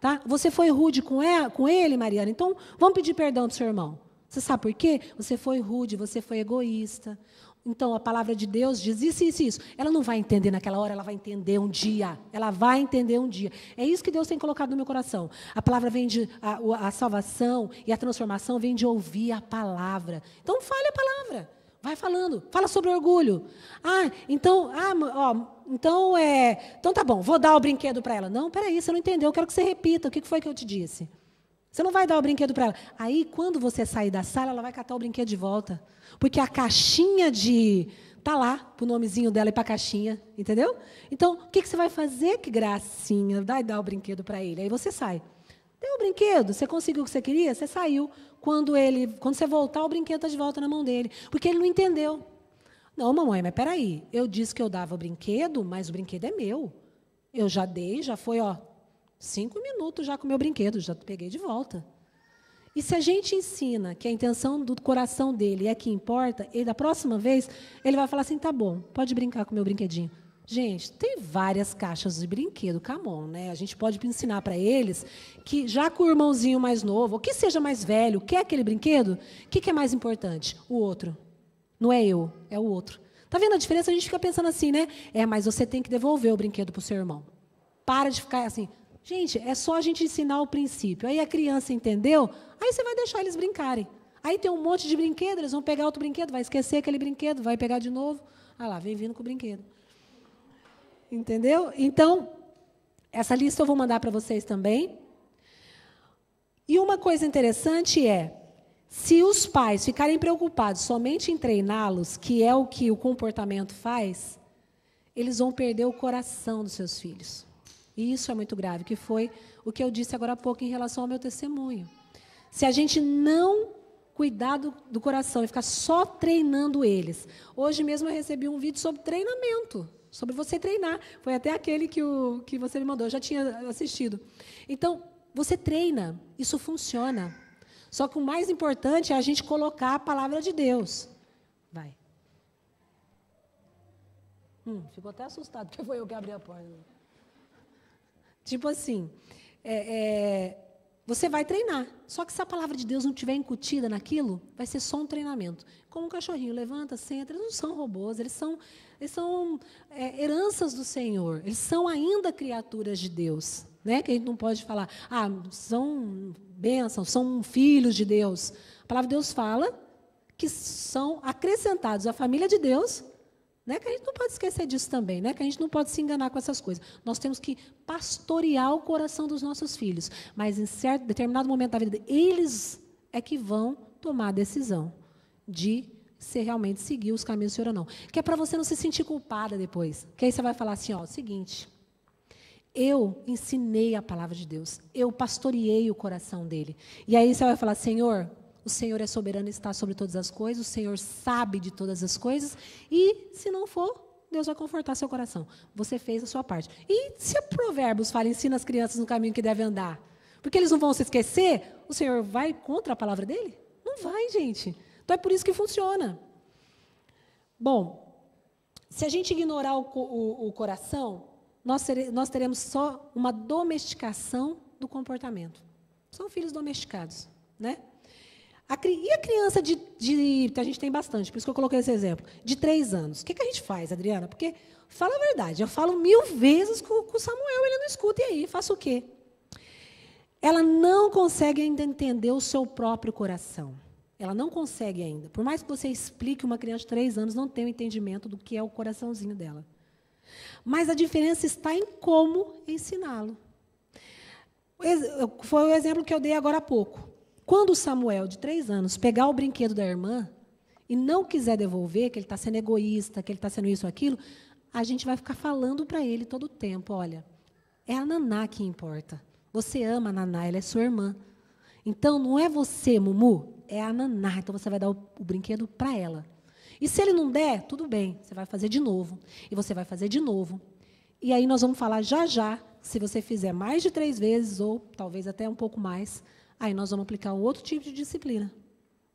Tá? Você foi rude com, ela, é, com ele, Mariana, então vamos pedir perdão para o seu irmão. Você sabe por quê? Você foi rude, você foi egoísta. Então, a palavra de Deus diz isso, isso, isso. Ela não vai entender naquela hora, ela vai entender um dia. Ela vai entender um dia. É isso que Deus tem colocado no meu coração. A palavra vem de. A, a salvação e a transformação vem de ouvir a palavra. Então, fale a palavra. Vai falando. Fala sobre orgulho. Ah, então. Ah, ó, então é, então tá bom, vou dar o brinquedo para ela. Não, peraí, você não entendeu, eu quero que você repita o que foi que eu te disse. Você não vai dar o brinquedo para ela. Aí, quando você sair da sala, ela vai catar o brinquedo de volta. Porque a caixinha de. tá lá, pro nomezinho dela e pra caixinha, entendeu? Então, o que, que você vai fazer? Que gracinha, vai dar o brinquedo para ele. Aí você sai. Deu o brinquedo, você conseguiu o que você queria, você saiu. Quando ele, quando você voltar, o brinquedo está de volta na mão dele. Porque ele não entendeu. Não, mamãe, mas peraí. Eu disse que eu dava o brinquedo, mas o brinquedo é meu. Eu já dei, já foi, ó, cinco minutos já com o meu brinquedo, já peguei de volta. E se a gente ensina que a intenção do coração dele é que importa, ele da próxima vez ele vai falar assim, tá bom, pode brincar com o meu brinquedinho. Gente, tem várias caixas de brinquedo, camon, né? A gente pode ensinar para eles que já com o irmãozinho mais novo, ou que seja mais velho, quer aquele brinquedo, o que, que é mais importante? O outro. Não é eu, é o outro. Tá vendo a diferença? A gente fica pensando assim, né? É, mas você tem que devolver o brinquedo para o seu irmão. Para de ficar assim. Gente, é só a gente ensinar o princípio. Aí a criança entendeu, aí você vai deixar eles brincarem. Aí tem um monte de brinquedo, eles vão pegar outro brinquedo, vai esquecer aquele brinquedo, vai pegar de novo. Ah lá, vem vindo com o brinquedo. Entendeu? Então, essa lista eu vou mandar para vocês também. E uma coisa interessante é, se os pais ficarem preocupados somente em treiná-los, que é o que o comportamento faz, eles vão perder o coração dos seus filhos. E isso é muito grave, que foi o que eu disse agora há pouco em relação ao meu testemunho. Se a gente não cuidar do, do coração e ficar só treinando eles. Hoje mesmo eu recebi um vídeo sobre treinamento, sobre você treinar. Foi até aquele que, o, que você me mandou, eu já tinha assistido. Então, você treina, isso funciona. Só que o mais importante é a gente colocar a palavra de Deus. Vai. Hum, ficou até assustado, *laughs* porque foi eu que abri a porta. Tipo assim, é, é, você vai treinar. Só que se a palavra de Deus não estiver incutida naquilo, vai ser só um treinamento. Como um cachorrinho, levanta, senta. Eles não são robôs, eles são, eles são é, heranças do Senhor. Eles são ainda criaturas de Deus. Né? Que a gente não pode falar, ah, são bênção, são filhos de Deus. A palavra de Deus fala que são acrescentados à família de Deus. Né? Que a gente não pode esquecer disso também, né? que a gente não pode se enganar com essas coisas. Nós temos que pastorear o coração dos nossos filhos. Mas em certo, determinado momento da vida, eles é que vão tomar a decisão de se realmente seguir os caminhos do Senhor ou não. Que é para você não se sentir culpada depois. Que aí você vai falar assim, ó, o seguinte, eu ensinei a palavra de Deus. Eu pastoreei o coração dele. E aí você vai falar: Senhor, o Senhor é soberano, está sobre todas as coisas, o Senhor sabe de todas as coisas. E se não for, Deus vai confortar seu coração. Você fez a sua parte. E se o Provérbios fala: ensina as crianças no caminho que devem andar, porque eles não vão se esquecer, o Senhor vai contra a palavra dele? Não vai, gente. Então é por isso que funciona. Bom, se a gente ignorar o, o, o coração, nós, teremos só uma domesticação do comportamento. São filhos domesticados, né? A, e a criança de, de, A gente tem bastante, por isso que eu coloquei esse exemplo. De três anos. O que, que a gente faz, Adriana? Porque, fala a verdade, eu falo mil vezes com, com o Samuel, ele não escuta, e aí? Faço o quê? Ela não consegue ainda entender o seu próprio coração. Ela não consegue ainda. Por mais que você explique, uma criança de três anos não tem o entendimento do que é o coraçãozinho dela. Mas a diferença está em como ensiná-lo. Foi o exemplo que eu dei agora há pouco. Quando o Samuel, de três anos, pegar o brinquedo da irmã e não quiser devolver, que ele está sendo egoísta, que ele está sendo isso ou aquilo, a gente vai ficar falando para ele todo o tempo: olha, é a Naná que importa. Você ama a Naná, ela é sua irmã. Então não é você, Mumu, é a Naná. Então você vai dar o, o brinquedo para ela. E se ele não der, tudo bem, você vai fazer de novo. E você vai fazer de novo. E aí nós vamos falar já já, se você fizer mais de três vezes, ou talvez até um pouco mais, aí nós vamos aplicar um outro tipo de disciplina.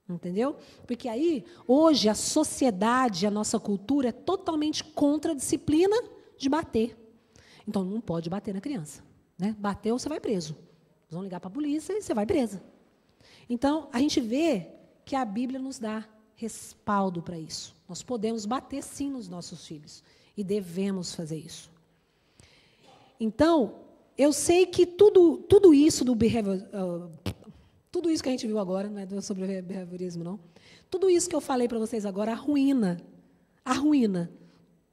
Entendeu? Porque aí, hoje, a sociedade, a nossa cultura é totalmente contra a disciplina de bater. Então, não pode bater na criança. Né? Bateu, você vai preso. Eles vão ligar para a polícia e você vai presa. Então, a gente vê que a Bíblia nos dá respaldo para isso. Nós podemos bater sim nos nossos filhos e devemos fazer isso. Então, eu sei que tudo, tudo isso do behavior, ah, tudo isso que a gente viu agora, não é sobre behaviorismo, não. Tudo isso que eu falei para vocês agora, a ruína.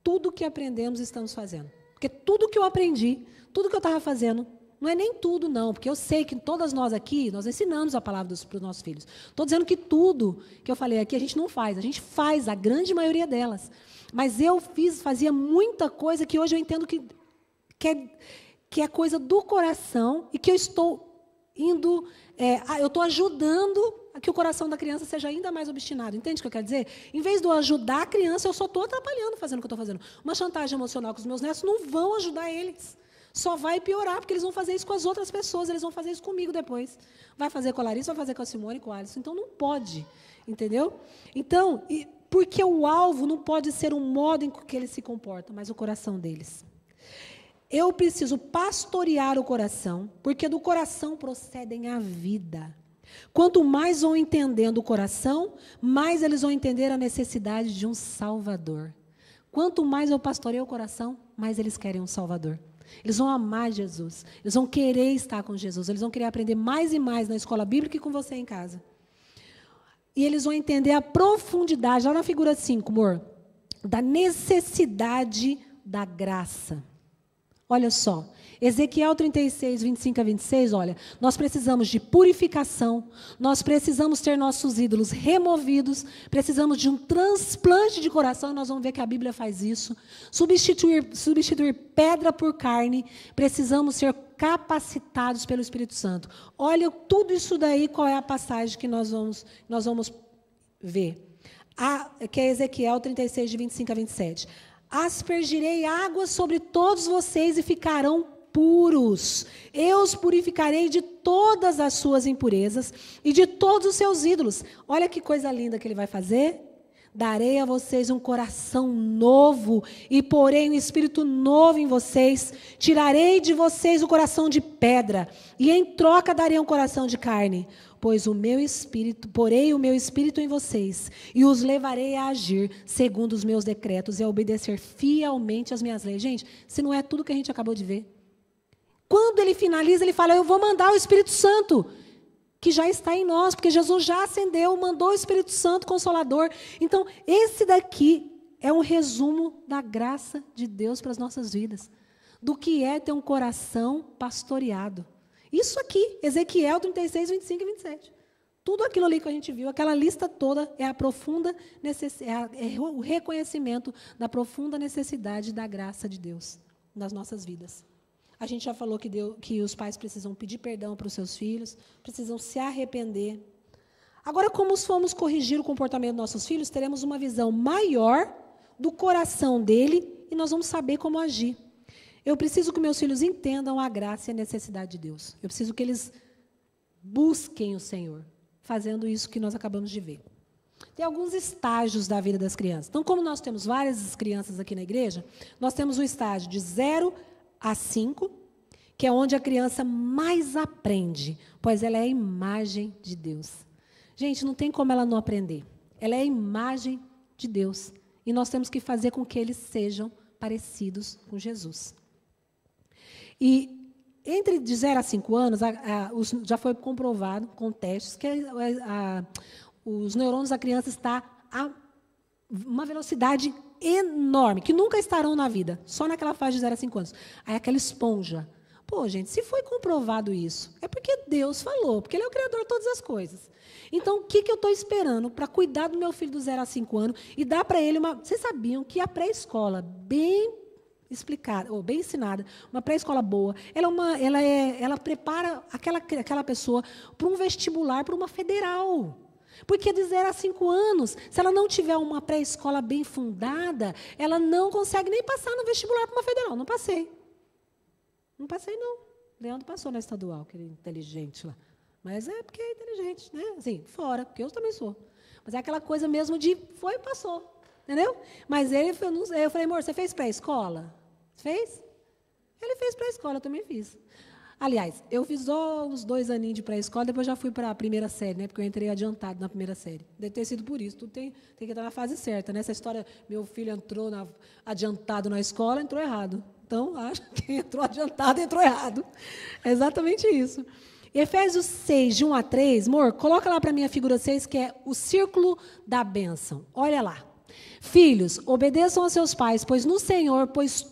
Tudo que aprendemos estamos fazendo. Porque tudo que eu aprendi, tudo que eu estava fazendo, não é nem tudo, não, porque eu sei que todas nós aqui, nós ensinamos a palavra para os nossos filhos. Estou dizendo que tudo que eu falei aqui a gente não faz, a gente faz a grande maioria delas. Mas eu fiz, fazia muita coisa que hoje eu entendo que, que, é, que é coisa do coração e que eu estou indo, é, eu estou ajudando a que o coração da criança seja ainda mais obstinado. Entende o que eu quero dizer? Em vez de eu ajudar a criança, eu só estou atrapalhando fazendo o que eu estou fazendo. Uma chantagem emocional com os meus netos não vão ajudar eles. Só vai piorar, porque eles vão fazer isso com as outras pessoas, eles vão fazer isso comigo depois. Vai fazer com a Larissa, vai fazer com a Simone e com o Alisson. Então não pode, entendeu? Então, porque o alvo não pode ser o modo em que eles se comportam, mas o coração deles. Eu preciso pastorear o coração, porque do coração procedem a vida. Quanto mais vão entendendo o coração, mais eles vão entender a necessidade de um Salvador. Quanto mais eu pastoreio o coração, mais eles querem um Salvador. Eles vão amar Jesus. Eles vão querer estar com Jesus. Eles vão querer aprender mais e mais na escola bíblica e com você em casa. E eles vão entender a profundidade, lá na figura 5, amor, da necessidade da graça. Olha só, Ezequiel 36, 25 a 26, olha, nós precisamos de purificação, nós precisamos ter nossos ídolos removidos, precisamos de um transplante de coração, e nós vamos ver que a Bíblia faz isso. Substituir, substituir pedra por carne, precisamos ser capacitados pelo Espírito Santo. Olha tudo isso daí, qual é a passagem que nós vamos, nós vamos ver. A, que é Ezequiel 36, de 25 a 27. Aspergirei água sobre todos vocês e ficarão puros. Eu os purificarei de todas as suas impurezas e de todos os seus ídolos. Olha que coisa linda que ele vai fazer. Darei a vocês um coração novo e porei um espírito novo em vocês. Tirarei de vocês o coração de pedra e em troca darei um coração de carne, pois o meu espírito, porei o meu espírito em vocês e os levarei a agir segundo os meus decretos e a obedecer fielmente às minhas leis. Gente, se não é tudo que a gente acabou de ver. Quando ele finaliza, ele fala: Eu vou mandar o Espírito Santo, que já está em nós, porque Jesus já acendeu, mandou o Espírito Santo Consolador. Então, esse daqui é um resumo da graça de Deus para as nossas vidas, do que é ter um coração pastoreado. Isso aqui, Ezequiel 36, 25 e 27. Tudo aquilo ali que a gente viu, aquela lista toda, é a profunda é, é o reconhecimento da profunda necessidade da graça de Deus nas nossas vidas. A gente já falou que, que os pais precisam pedir perdão para os seus filhos, precisam se arrepender. Agora, como formos corrigir o comportamento dos nossos filhos, teremos uma visão maior do coração dele e nós vamos saber como agir. Eu preciso que meus filhos entendam a graça e a necessidade de Deus. Eu preciso que eles busquem o Senhor, fazendo isso que nós acabamos de ver. Tem alguns estágios da vida das crianças. Então, como nós temos várias crianças aqui na igreja, nós temos o estágio de zero a 5, que é onde a criança mais aprende, pois ela é a imagem de Deus. Gente, não tem como ela não aprender. Ela é a imagem de Deus. E nós temos que fazer com que eles sejam parecidos com Jesus. E entre de 0 a 5 anos, a, a, os, já foi comprovado com testes que a, os neurônios da criança estão a uma velocidade enorme, que nunca estarão na vida, só naquela fase de 0 a 5 anos. Aí aquela esponja. Pô, gente, se foi comprovado isso, é porque Deus falou, porque Ele é o Criador de todas as coisas. Então, o que, que eu estou esperando para cuidar do meu filho do 0 a 5 anos e dar para ele uma. Vocês sabiam que a pré-escola, bem explicada, ou bem ensinada, uma pré-escola boa, ela, é uma, ela, é, ela prepara aquela, aquela pessoa para um vestibular, para uma federal. Porque dizer há cinco anos, se ela não tiver uma pré-escola bem fundada, ela não consegue nem passar no vestibular para uma federal. Não passei. Não passei, não. Leandro passou na estadual, que ele é inteligente lá. Mas é porque é inteligente, né? Assim, fora, porque eu também sou. Mas é aquela coisa mesmo de foi e passou. Entendeu? Mas ele, eu, eu falei, amor, você fez pré-escola? Fez? Ele fez pré-escola, eu também fiz. Aliás, eu fiz só uns dois aninhos de pré-escola, depois já fui para a primeira série, né? Porque eu entrei adiantado na primeira série. Deve ter sido por isso. Tudo tem, tem que estar na fase certa, né? Essa história, meu filho entrou na, adiantado na escola, entrou errado. Então, *laughs* acho que entrou adiantado, entrou errado. É exatamente isso. Efésios 6, de 1 a 3, amor, coloca lá para mim a figura 6, que é o círculo da bênção. Olha lá. Filhos, obedeçam a seus pais, pois no Senhor, pois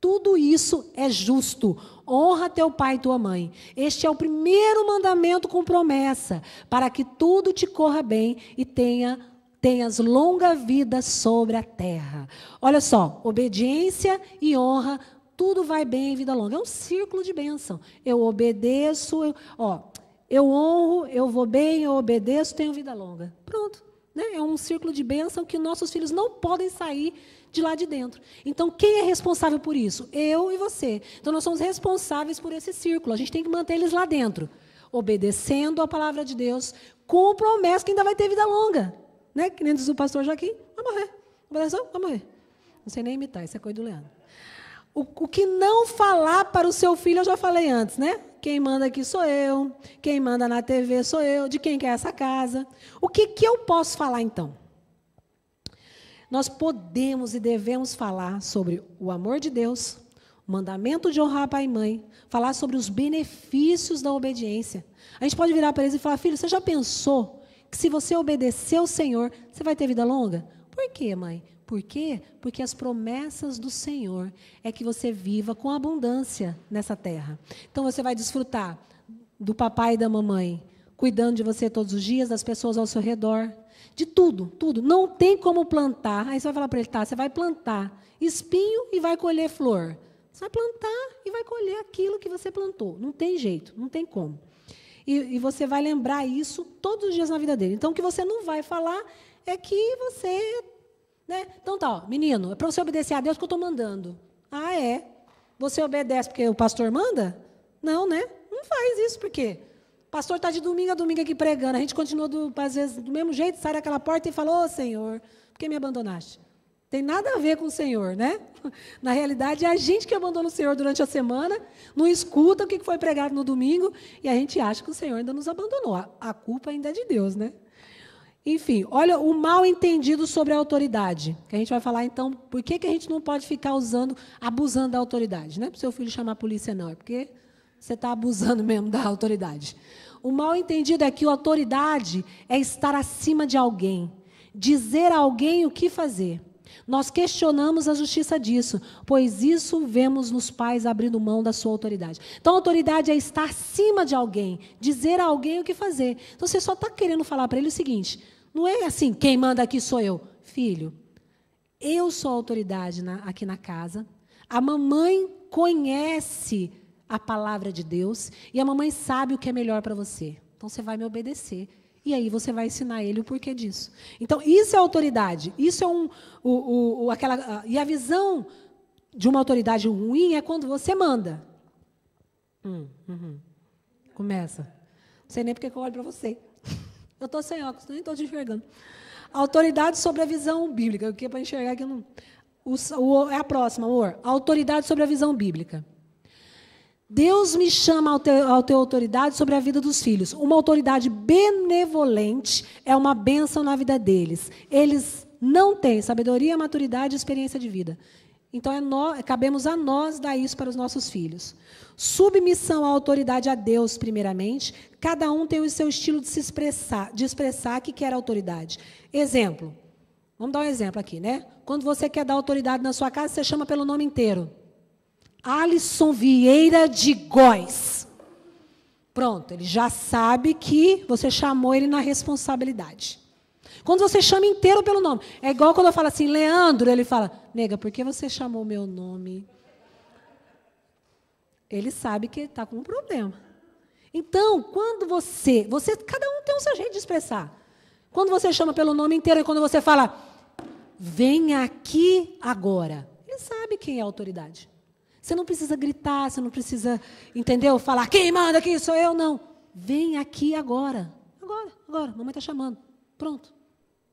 tudo isso é justo. Honra teu pai e tua mãe. Este é o primeiro mandamento com promessa, para que tudo te corra bem e tenha tenhas longa vida sobre a terra. Olha só, obediência e honra, tudo vai bem em vida longa. É um círculo de bênção. Eu obedeço, eu, ó, eu honro, eu vou bem, eu obedeço, tenho vida longa. Pronto. Né? É um círculo de bênção que nossos filhos não podem sair de lá de dentro. Então, quem é responsável por isso? Eu e você. Então, nós somos responsáveis por esse círculo. A gente tem que manter eles lá dentro, obedecendo à palavra de Deus, com o promesso que ainda vai ter vida longa. Né? Que nem diz o pastor Joaquim, vai morrer. Obedeceu? Vai morrer. Não sei nem imitar, isso é coisa do Leandro. O, o que não falar para o seu filho, eu já falei antes, né? Quem manda aqui sou eu, quem manda na TV sou eu, de quem que é essa casa. O que, que eu posso falar então? Nós podemos e devemos falar sobre o amor de Deus, o mandamento de honrar pai e mãe, falar sobre os benefícios da obediência. A gente pode virar para eles e falar: filho, você já pensou que se você obedecer ao Senhor, você vai ter vida longa? Por quê, mãe? Por quê? Porque as promessas do Senhor é que você viva com abundância nessa terra. Então você vai desfrutar do papai e da mamãe cuidando de você todos os dias, das pessoas ao seu redor, de tudo, tudo. Não tem como plantar. Aí você vai falar para ele, tá, você vai plantar espinho e vai colher flor. Você vai plantar e vai colher aquilo que você plantou. Não tem jeito, não tem como. E, e você vai lembrar isso todos os dias na vida dele. Então, o que você não vai falar é que você. Né? Então, tá, ó, menino, é para você obedecer a Deus que eu estou mandando. Ah, é? Você obedece porque o pastor manda? Não, né? Não faz isso, por quê? pastor está de domingo a domingo aqui pregando. A gente continua, do, às vezes, do mesmo jeito, sai daquela porta e fala: Ô oh, Senhor, por que me abandonaste? Tem nada a ver com o Senhor, né? *laughs* Na realidade, é a gente que abandona o Senhor durante a semana, não escuta o que foi pregado no domingo e a gente acha que o Senhor ainda nos abandonou. A culpa ainda é de Deus, né? Enfim, olha o mal entendido sobre a autoridade. Que a gente vai falar então, por que, que a gente não pode ficar usando, abusando da autoridade? Não é para o seu filho chamar a polícia, não, é porque você está abusando mesmo da autoridade. O mal entendido é que a autoridade é estar acima de alguém, dizer a alguém o que fazer. Nós questionamos a justiça disso, pois isso vemos nos pais abrindo mão da sua autoridade. Então, autoridade é estar acima de alguém, dizer a alguém o que fazer. Então, você só está querendo falar para ele o seguinte: não é assim, quem manda aqui sou eu. Filho, eu sou autoridade na, aqui na casa, a mamãe conhece a palavra de Deus e a mamãe sabe o que é melhor para você. Então você vai me obedecer. E aí você vai ensinar ele o porquê disso. Então, isso é autoridade. Isso é um. O, o, aquela, e a visão de uma autoridade ruim é quando você manda. Hum, uhum. Começa. Não sei nem porque eu olho para você. *laughs* Eu estou sem óculos, nem estou te enxergando. Autoridade sobre a visão bíblica. O que é para enxergar que não. O, o, é a próxima, amor. Autoridade sobre a visão bíblica. Deus me chama ao ter autoridade sobre a vida dos filhos. Uma autoridade benevolente é uma bênção na vida deles. Eles não têm sabedoria, maturidade e experiência de vida. Então, é nós, cabemos a nós dar isso para os nossos filhos. Submissão à autoridade a Deus, primeiramente. Cada um tem o seu estilo de se expressar, de expressar que quer autoridade. Exemplo. Vamos dar um exemplo aqui, né? Quando você quer dar autoridade na sua casa, você chama pelo nome inteiro. Alisson Vieira de Góis. Pronto, ele já sabe que você chamou ele na responsabilidade. Quando você chama inteiro pelo nome, é igual quando eu falo assim, Leandro, ele fala, nega, por que você chamou meu nome? Ele sabe que ele está com um problema. Então, quando você, você, cada um tem o seu jeito de expressar. Quando você chama pelo nome inteiro e quando você fala, vem aqui agora, ele sabe quem é a autoridade. Você não precisa gritar, você não precisa, entendeu? Falar, quem manda aqui sou eu, não. Vem aqui agora. Agora, agora, mamãe está chamando. Pronto.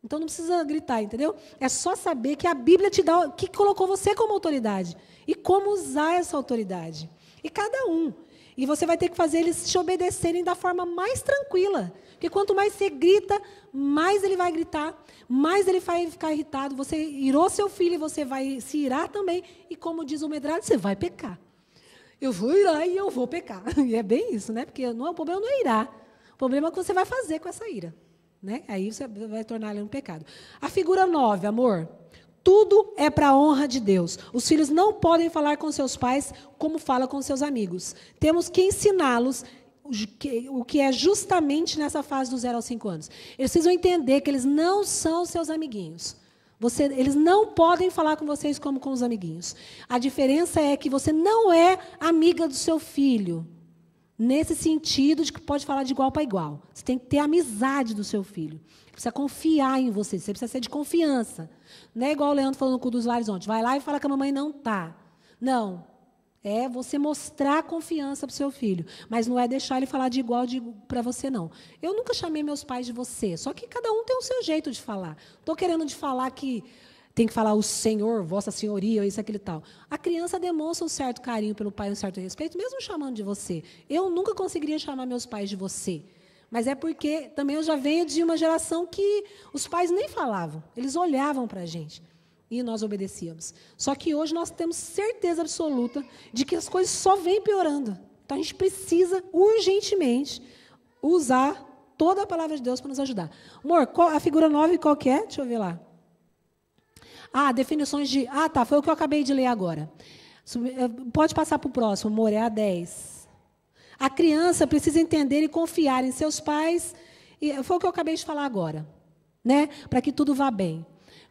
Então não precisa gritar, entendeu? É só saber que a Bíblia te dá, que colocou você como autoridade e como usar essa autoridade. E cada um. E você vai ter que fazer eles te obedecerem da forma mais tranquila. Porque quanto mais você grita, mais ele vai gritar, mais ele vai ficar irritado. Você irou seu filho, você vai se irar também. E como diz o medrado, você vai pecar. Eu vou irar e eu vou pecar. *laughs* E é bem isso, né? Porque não, é o problema não é irar. O problema é o que você vai fazer com essa ira. Né? Aí você vai tornar ele um pecado. A figura 9, amor. Tudo é para a honra de Deus. Os filhos não podem falar com seus pais como fala com seus amigos. Temos que ensiná-los o que é justamente nessa fase dos 0 aos 5 anos. Eles precisam entender que eles não são seus amiguinhos. Você, eles não podem falar com vocês como com os amiguinhos. A diferença é que você não é amiga do seu filho, nesse sentido de que pode falar de igual para igual. Você tem que ter amizade do seu filho. Você precisa confiar em você, você precisa ser de confiança. Não é igual o Leandro falando com o dos lares ontem. Vai lá e fala que a mamãe não está. Não, é você mostrar confiança para o seu filho, mas não é deixar ele falar de igual para você, não. Eu nunca chamei meus pais de você, só que cada um tem o seu jeito de falar. Estou querendo de falar que tem que falar o senhor, vossa senhoria, isso, aquilo e tal. A criança demonstra um certo carinho pelo pai, um certo respeito, mesmo chamando de você. Eu nunca conseguiria chamar meus pais de você. Mas é porque também eu já venho de uma geração que os pais nem falavam, eles olhavam para a gente. E nós obedecíamos. Só que hoje nós temos certeza absoluta de que as coisas só vêm piorando. Então a gente precisa urgentemente usar toda a palavra de Deus para nos ajudar. Amor, qual, a figura 9 qual que é? Deixa eu ver lá. Ah, definições de. Ah, tá, foi o que eu acabei de ler agora. Eh, pode passar para o próximo, amor, é a 10. A criança precisa entender e confiar em seus pais. E eh, foi o que eu acabei de falar agora. Né? Para que tudo vá bem.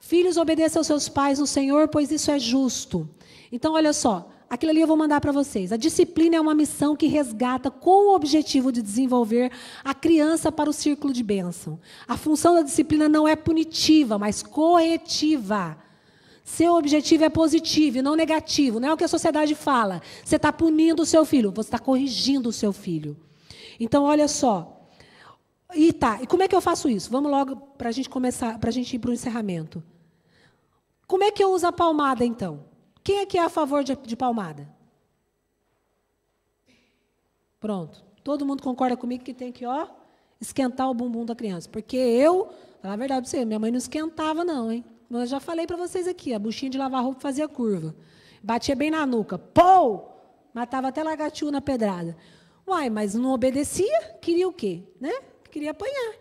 Filhos, obedeçam aos seus pais no Senhor, pois isso é justo. Então, olha só, aquilo ali eu vou mandar para vocês. A disciplina é uma missão que resgata com o objetivo de desenvolver a criança para o círculo de bênção. A função da disciplina não é punitiva, mas corretiva. Seu objetivo é positivo e não negativo. Não é o que a sociedade fala. Você está punindo o seu filho, você está corrigindo o seu filho. Então, olha só. E tá, e como é que eu faço isso? Vamos logo para a gente começar, para a gente ir para o encerramento. Como é que eu uso a palmada, então? Quem aqui é a favor de, de palmada? Pronto. Todo mundo concorda comigo que tem que, ó, esquentar o bumbum da criança. Porque eu, falar a verdade para você, minha mãe não esquentava, não, hein? Mas já falei para vocês aqui, a buchinha de lavar roupa fazia curva. Batia bem na nuca. Pou! Matava até lagartio na pedrada. Uai, mas não obedecia? Queria o quê? Né? Queria apanhar.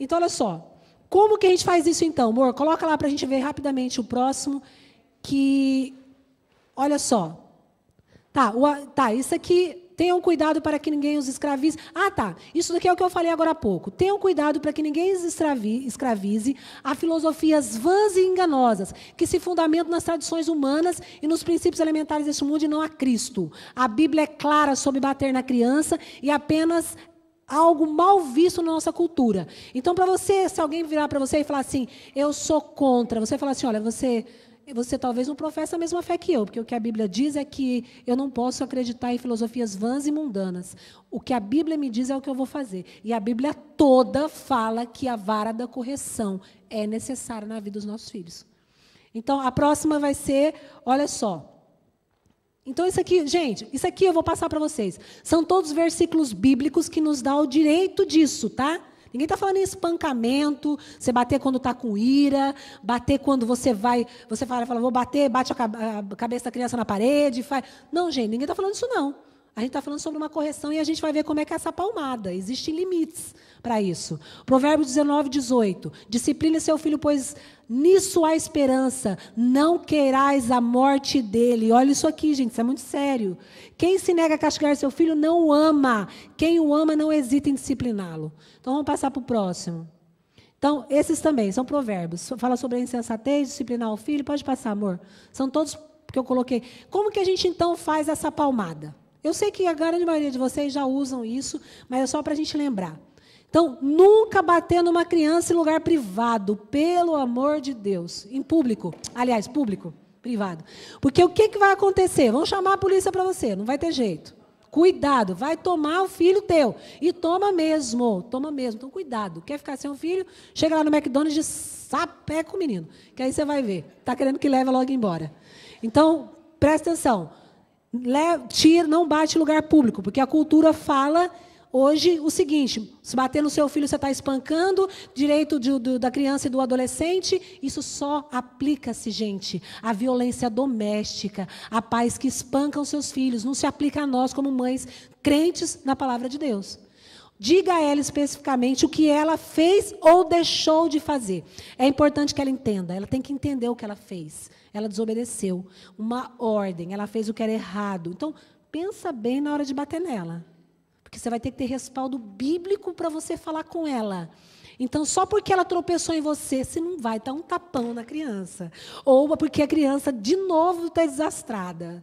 Então, olha só. Como que a gente faz isso então, amor? Coloca lá para a gente ver rapidamente o próximo. Que. Olha só. Tá, o, tá, isso aqui. Tenham cuidado para que ninguém os escravize. Ah, tá. Isso daqui é o que eu falei agora há pouco. Tenham cuidado para que ninguém os escravize a filosofias vãs e enganosas, que se fundamentam nas tradições humanas e nos princípios elementares deste mundo e não a Cristo. A Bíblia é clara sobre bater na criança e apenas algo mal visto na nossa cultura. Então, para você, se alguém virar para você e falar assim, eu sou contra, você falar assim, olha, você, você talvez não professa a mesma fé que eu, porque o que a Bíblia diz é que eu não posso acreditar em filosofias vãs e mundanas. O que a Bíblia me diz é o que eu vou fazer. E a Bíblia toda fala que a vara da correção é necessária na vida dos nossos filhos. Então, a próxima vai ser, olha só, então isso aqui, gente, isso aqui eu vou passar para vocês. São todos versículos bíblicos que nos dá o direito disso, tá? Ninguém está falando em espancamento, você bater quando está com ira, bater quando você vai, você fala, fala vou bater, bate a cabeça da criança na parede, faz. Não, gente, ninguém está falando isso não. A gente está falando sobre uma correção e a gente vai ver como é que é essa palmada. Existem limites para isso. Provérbio 19, 18. Discipline seu filho, pois nisso há esperança. Não queirais a morte dele. Olha isso aqui, gente, isso é muito sério. Quem se nega a castigar seu filho não o ama. Quem o ama não hesita em discipliná-lo. Então vamos passar para o próximo. Então, esses também são provérbios. Fala sobre a insensatez, disciplinar o filho. Pode passar, amor. São todos que eu coloquei. Como que a gente então faz essa palmada? Eu sei que a grande maioria de vocês já usam isso, mas é só para a gente lembrar. Então, nunca bater numa criança em lugar privado, pelo amor de Deus. Em público. Aliás, público, privado. Porque o que, que vai acontecer? Vão chamar a polícia para você, não vai ter jeito. Cuidado, vai tomar o filho teu. E toma mesmo, toma mesmo. Então, cuidado. Quer ficar sem um filho? Chega lá no McDonald's e sapeca o menino. Que aí você vai ver. Está querendo que leve logo embora. Então, presta atenção tira, não bate lugar público, porque a cultura fala hoje o seguinte: se bater no seu filho, você está espancando, direito de, do, da criança e do adolescente. Isso só aplica-se, gente, à violência doméstica, a pais que espancam seus filhos. Não se aplica a nós, como mães crentes na palavra de Deus. Diga a ela especificamente o que ela fez ou deixou de fazer. É importante que ela entenda, ela tem que entender o que ela fez. Ela desobedeceu uma ordem, ela fez o que era errado. Então, pensa bem na hora de bater nela. Porque você vai ter que ter respaldo bíblico para você falar com ela. Então, só porque ela tropeçou em você, você não vai dar um tapão na criança. Ou porque a criança, de novo, está desastrada.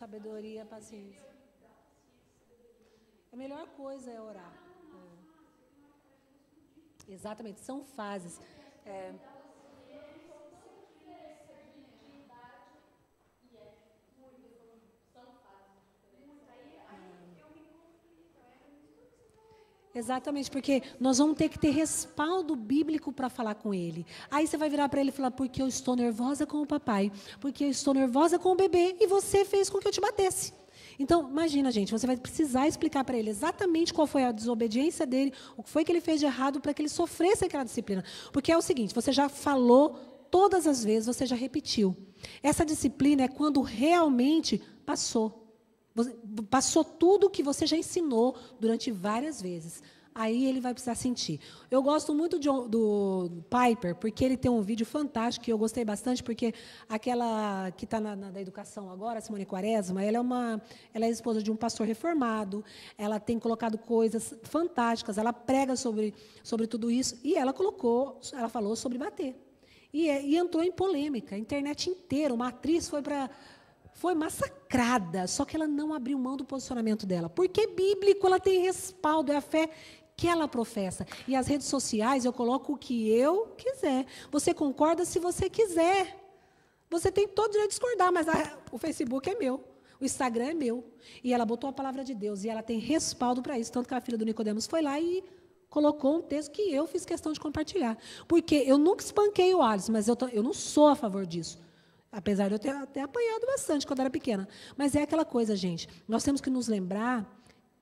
sabedoria, paciência. A melhor coisa é orar. É. Exatamente, são fases. É. Exatamente, porque nós vamos ter que ter respaldo bíblico para falar com ele. Aí você vai virar para ele e falar: porque eu estou nervosa com o papai, porque eu estou nervosa com o bebê e você fez com que eu te batesse. Então, imagina, gente, você vai precisar explicar para ele exatamente qual foi a desobediência dele, o que foi que ele fez de errado para que ele sofresse aquela disciplina. Porque é o seguinte: você já falou todas as vezes, você já repetiu. Essa disciplina é quando realmente passou passou tudo o que você já ensinou durante várias vezes. Aí ele vai precisar sentir. Eu gosto muito de, do Piper, porque ele tem um vídeo fantástico que eu gostei bastante, porque aquela que está na, na, da educação agora, Simone Quaresma, ela é uma, ela é esposa de um pastor reformado. Ela tem colocado coisas fantásticas. Ela prega sobre sobre tudo isso e ela colocou, ela falou sobre bater. E, é, e entrou em polêmica. A internet inteira, uma atriz foi para foi massacrada, só que ela não abriu mão do posicionamento dela. Porque é bíblico, ela tem respaldo, é a fé que ela professa. E as redes sociais eu coloco o que eu quiser. Você concorda se você quiser. Você tem todo o direito de discordar, mas a, o Facebook é meu. O Instagram é meu. E ela botou a palavra de Deus e ela tem respaldo para isso. Tanto que a filha do Nicodemos foi lá e colocou um texto que eu fiz questão de compartilhar. Porque eu nunca espanquei o Alisson, mas eu, tô, eu não sou a favor disso. Apesar de eu ter, até apanhado bastante quando era pequena. Mas é aquela coisa, gente. Nós temos que nos lembrar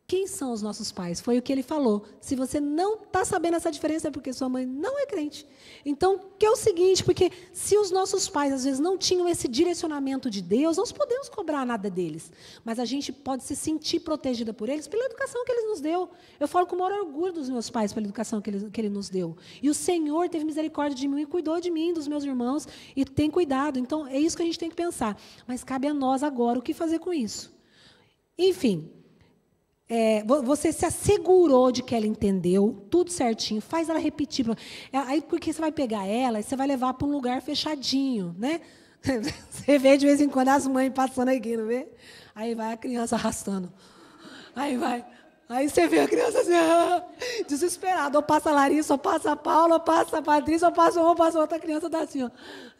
quem são os nossos pais? Foi o que ele falou. Se você não está sabendo essa diferença, é porque sua mãe não é crente. Então, que é o seguinte, porque se os nossos pais às vezes não tinham esse direcionamento de Deus, nós podemos cobrar nada deles. Mas a gente pode se sentir protegida por eles pela educação que eles nos deu. Eu falo com o maior orgulho dos meus pais pela educação que ele, que ele nos deu. E o Senhor teve misericórdia de mim e cuidou de mim, dos meus irmãos, e tem cuidado. Então, é isso que a gente tem que pensar. Mas cabe a nós agora o que fazer com isso. Enfim. É, você se assegurou de que ela entendeu tudo certinho, faz ela repetir. É, aí porque você vai pegar ela e você vai levar para um lugar fechadinho, né? *laughs* Você vê de vez em quando as mães passando aqui, não vê? Aí vai a criança arrastando. Aí vai. Aí você vê a criança assim, ah, *laughs* desesperada. Ou passa a Larissa, ou passa a Paula, ou passa a Patrícia, ou passa uma, ou passa outra criança, tá assim, ó.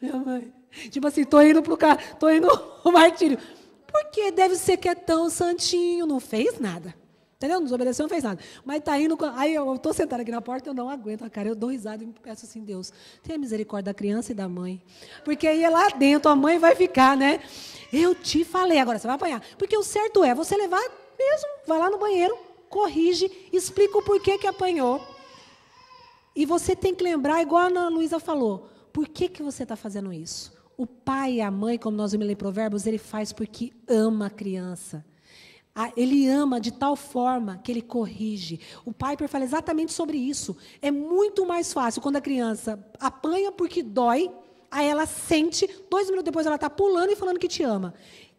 Minha mãe. Tipo assim, tô indo pro, car... tô indo pro *laughs* martírio. Porque deve ser que é tão santinho, não fez nada. Entendeu? Não desobedeceu, não fez nada. Mas está indo. Aí eu estou sentada aqui na porta, eu não aguento a cara. Eu dou risada e me peço assim, Deus, tenha misericórdia da criança e da mãe. Porque aí é lá dentro, a mãe vai ficar, né? Eu te falei, agora você vai apanhar. Porque o certo é você levar mesmo, vai lá no banheiro, corrige, explica o porquê que apanhou. E você tem que lembrar, igual a Ana Luísa falou, por que, que você está fazendo isso? O pai e a mãe, como nós vimos em Provérbios, ele faz porque ama a criança. Ele ama de tal forma que ele corrige. O pai fala exatamente sobre isso. É muito mais fácil quando a criança apanha porque dói, aí ela sente, dois minutos depois ela está pulando e falando que te ama.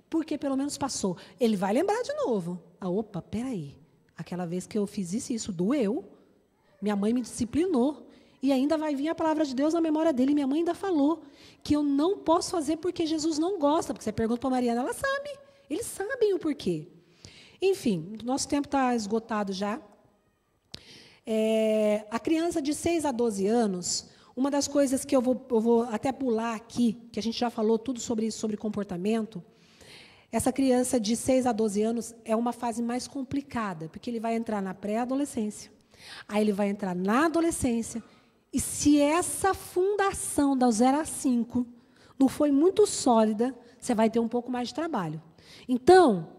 Porque pelo menos passou. Ele vai lembrar de novo. Ah, opa, peraí. Aquela vez que eu fiz isso, isso doeu. Minha mãe me disciplinou. E ainda vai vir a palavra de Deus na memória dele. Minha mãe ainda falou que eu não posso fazer porque Jesus não gosta. Porque você pergunta para Mariana, ela sabe. Eles sabem o porquê. Enfim, nosso tempo está esgotado já. É, a criança de 6 a 12 anos, uma das coisas que eu vou, eu vou até pular aqui, que a gente já falou tudo sobre isso, sobre comportamento, essa criança de 6 a 12 anos é uma fase mais complicada, porque ele vai entrar na pré-adolescência, aí ele vai entrar na adolescência, e se essa fundação da 0 a 5 não foi muito sólida, você vai ter um pouco mais de trabalho. Então,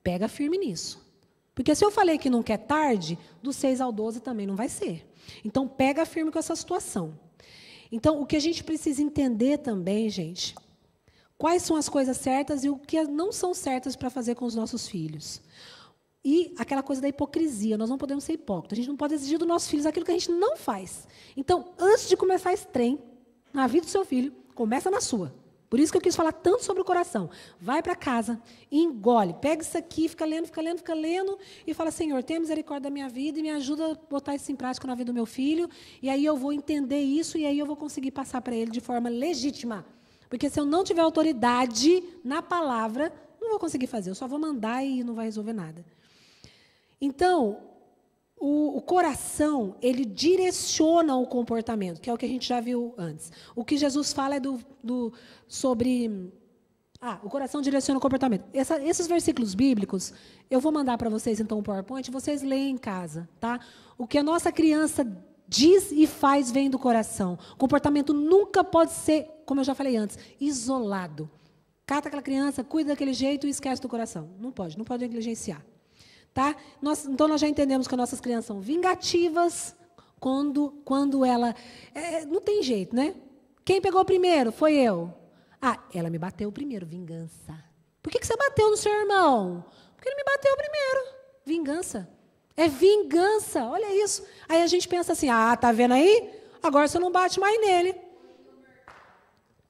pega firme nisso. Porque se eu falei que não quer tarde, do 6 ao 12 também não vai ser. Então, pega firme com essa situação. Então, o que a gente precisa entender também, gente, quais são as coisas certas e o que não são certas para fazer com os nossos filhos. E aquela coisa da hipocrisia, nós não podemos ser hipócritas. A gente não pode exigir dos nossos filhos aquilo que a gente não faz. Então, antes de começar esse trem na vida do seu filho, começa na sua. Por isso que eu quis falar tanto sobre o coração. Vai para casa, engole, pega isso aqui, fica lendo, fica lendo, fica lendo, e fala: Senhor, tenha misericórdia da minha vida e me ajuda a botar isso em prática na vida do meu filho. E aí eu vou entender isso e aí eu vou conseguir passar para ele de forma legítima. Porque se eu não tiver autoridade na palavra, não vou conseguir fazer. Eu só vou mandar e não vai resolver nada. Então, o, o, coração, ele direciona o comportamento, que é o que a gente já viu antes. O que Jesus fala é do, do sobre. Ah, o coração direciona o comportamento. Essa, esses versículos bíblicos, eu vou mandar para vocês, então, o um PowerPoint, vocês leem em casa, tá? O que a nossa criança diz e faz vem do coração. O comportamento nunca pode ser, como eu já falei antes, isolado. Cata aquela criança, cuida daquele jeito e esquece do coração. Não pode, não pode negligenciar. Tá? Nós, então, nós já entendemos que nossas crianças são vingativas quando, quando ela. É, não tem jeito, né? Quem pegou primeiro? Foi eu. Ah, ela me bateu primeiro, vingança. Por que, que você bateu no seu irmão? Porque ele me bateu primeiro. Vingança. É vingança, olha isso. Aí a gente pensa assim: ah, tá vendo aí? Agora você não bate mais nele.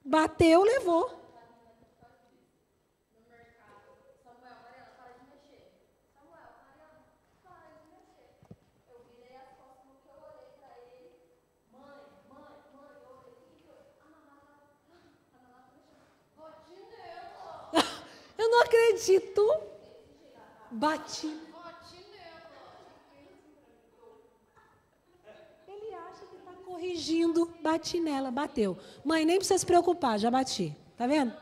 Bateu, levou. Eu não acredito. Bati. Ele acha que está corrigindo. Bati nela, bateu. Mãe, nem precisa se preocupar, já bati. Tá vendo?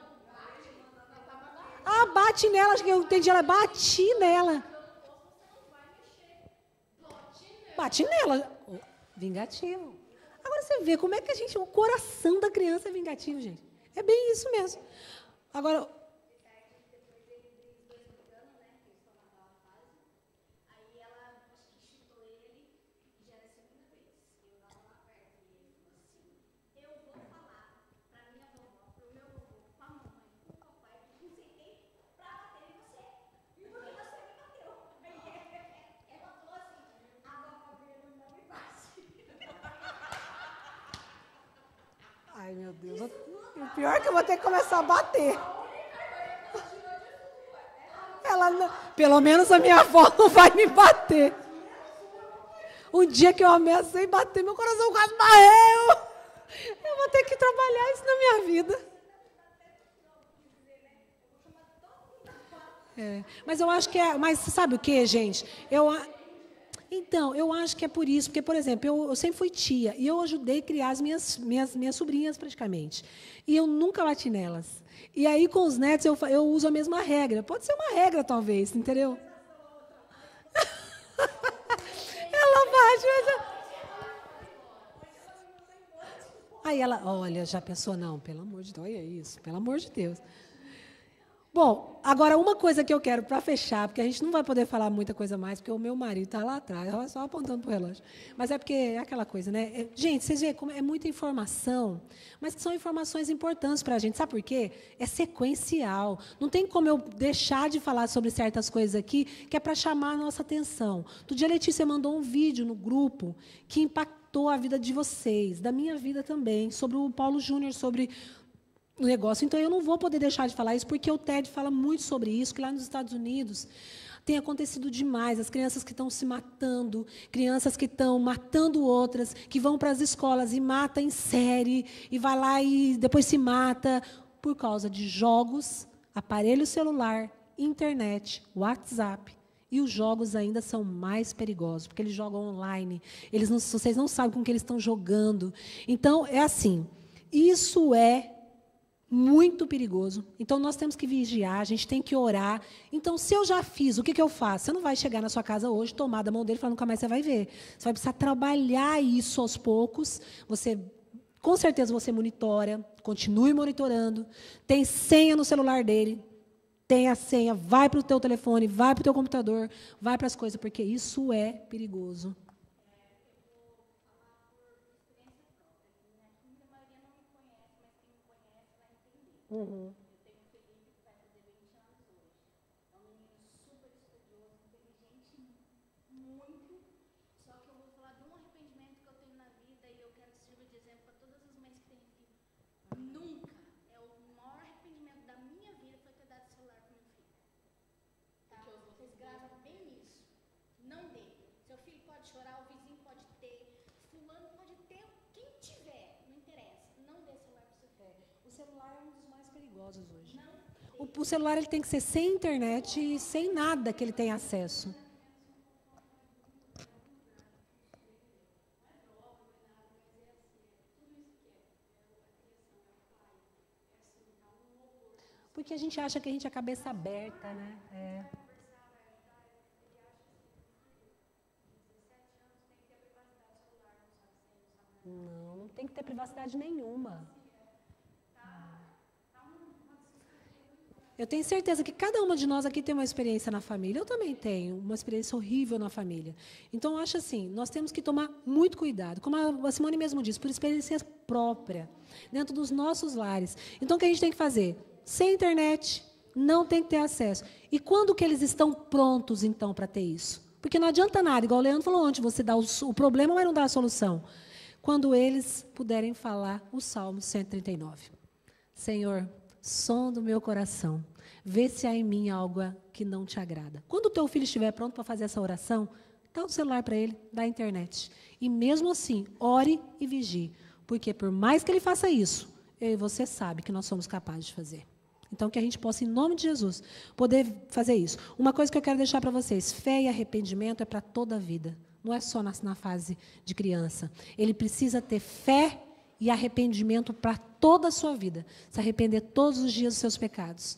Ah, bate nela, acho que eu entendi. Ela bati nela. Bate nela. Vingativo. Agora você vê como é que a gente. O coração da criança é vingativo, gente. É bem isso mesmo. Agora, Deus. O pior é que eu vou ter que começar a bater. Ela não... pelo menos a minha avó não vai me bater. Um dia que eu ameacei bater, meu coração quase morreu. Eu vou ter que trabalhar isso na minha vida. É, mas eu acho que é. Mas sabe o que, gente? Eu, então, eu acho que é por isso, porque, por exemplo, eu, eu sempre fui tia e eu ajudei a criar as minhas, minhas, minhas sobrinhas praticamente. E eu nunca bati nelas. E aí, com os netos, eu, eu uso a mesma regra. Pode ser uma regra, talvez, entendeu? *laughs* ela bate, mas. Eu... Aí ela, olha, já pensou, não, pelo amor de Deus, olha isso, pelo amor de Deus. Bom, agora uma coisa que eu quero para fechar, porque a gente não vai poder falar muita coisa mais, porque o meu marido está lá atrás, só apontando para o relógio. Mas é porque é aquela coisa, né? É, gente, vocês veem como é muita informação, mas que são informações importantes para a gente. Sabe por quê? É sequencial. Não tem como eu deixar de falar sobre certas coisas aqui, que é para chamar a nossa atenção. Do dia, a Letícia mandou um vídeo no grupo que impactou a vida de vocês, da minha vida também, sobre o Paulo Júnior, sobre no negócio. Então eu não vou poder deixar de falar isso, porque o TED fala muito sobre isso, que lá nos Estados Unidos tem acontecido demais. As crianças que estão se matando, crianças que estão matando outras, que vão para as escolas e mata em série, e vai lá e depois se mata por causa de jogos, aparelho celular, internet, WhatsApp. E os jogos ainda são mais perigosos, porque eles jogam online. Eles não, vocês não sabem com o que eles estão jogando. Então, é assim: isso é muito perigoso. Então nós temos que vigiar, a gente tem que orar. Então, se eu já fiz, o que, que eu faço? Você não vai chegar na sua casa hoje, tomar da mão dele e falar, nunca mais você vai ver. Você vai precisar trabalhar isso aos poucos. Você, com certeza, você monitora, continue monitorando. Tem senha no celular dele. Tem a senha, vai para o teu telefone, vai para o teu computador, vai para as coisas, porque isso é perigoso. Eu tenho um Felipe que vai fazer 20 anos hoje. É um menino super estudioso, inteligente, muito. Só que eu vou falar de um arrependimento que eu tenho na vida e eu quero que sirva de exemplo para todas as mães que têm filho. Nunca. É o maior arrependimento da minha vida foi ter dado celular para meu filho. Tá? Vocês gravam bem isso. Não dê. Seu filho pode chorar, o vizinho pode ter, fulano pode ter, quem tiver, não interessa. Não dê celular para seu filho. O celular é hoje. O, o celular ele tem que ser sem internet e sem nada que ele tenha acesso. Porque a gente acha que a gente é cabeça aberta, né? É. Não, não tem que ter privacidade nenhuma. Eu tenho certeza que cada uma de nós aqui tem uma experiência na família. Eu também tenho uma experiência horrível na família. Então, eu acho assim, nós temos que tomar muito cuidado. Como a Simone mesmo disse, por experiência própria, dentro dos nossos lares. Então, o que a gente tem que fazer? Sem internet, não tem que ter acesso. E quando que eles estão prontos, então, para ter isso? Porque não adianta nada, igual o Leandro falou ontem, você dá o problema, mas não dá a solução. Quando eles puderem falar o Salmo 139. Senhor, sonda o meu coração, vê se há em mim algo que não te agrada. Quando o teu filho estiver pronto para fazer essa oração, dá o celular para ele, dá a internet. E mesmo assim, ore e vigie, porque por mais que ele faça isso, eu e você sabe que nós somos capazes de fazer. Então, que a gente possa, em nome de Jesus, poder fazer isso. Uma coisa que eu quero deixar para vocês: fé e arrependimento é para toda a vida. Não é só na, na fase de criança. Ele precisa ter fé e arrependimento para toda a sua vida. Se arrepender todos os dias dos seus pecados.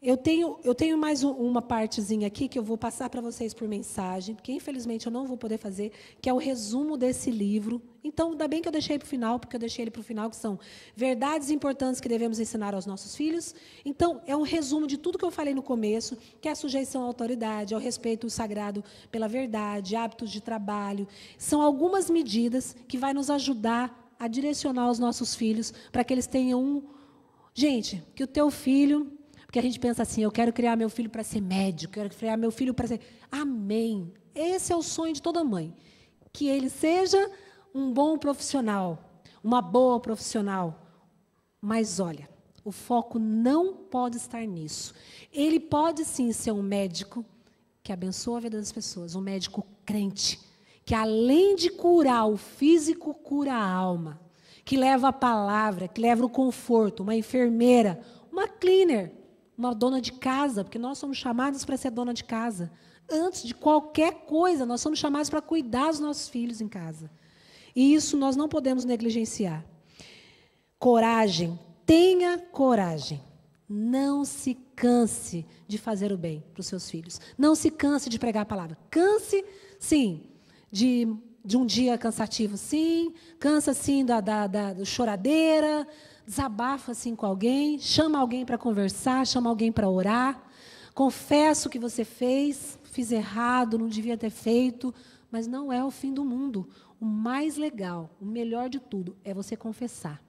Eu tenho, eu tenho mais um, uma partezinha aqui que eu vou passar para vocês por mensagem, que infelizmente eu não vou poder fazer, que é o resumo desse livro. Então, ainda bem que eu deixei para o final, porque eu deixei ele para o final, que são verdades importantes que devemos ensinar aos nossos filhos. Então, é um resumo de tudo que eu falei no começo, que é a sujeição à autoridade, ao respeito sagrado pela verdade, hábitos de trabalho. São algumas medidas que vai nos ajudar a direcionar os nossos filhos para que eles tenham um. Gente, que o teu filho. Porque a gente pensa assim, eu quero criar meu filho para ser médico, quero criar meu filho para ser. Amém. Esse é o sonho de toda mãe. Que ele seja um bom profissional, uma boa profissional. Mas olha, o foco não pode estar nisso. Ele pode sim ser um médico que abençoa a vida das pessoas, um médico crente, que além de curar o físico, cura a alma, que leva a palavra, que leva o conforto, uma enfermeira, uma cleaner, uma dona de casa, porque nós somos chamados para ser dona de casa. Antes de qualquer coisa, nós somos chamados para cuidar dos nossos filhos em casa. E isso nós não podemos negligenciar. Coragem, tenha coragem. Não se canse de fazer o bem para os seus filhos. Não se canse de pregar a palavra. Canse, sim, de, de um dia cansativo, sim, cansa sim da, da, da, choradeira, desabafa sim, com alguém, chama alguém para conversar, chama alguém para orar, confessa o que você fez, fiz errado, não devia ter feito, mas não é o fim do mundo. O mais legal, o melhor de tudo, é você confessar.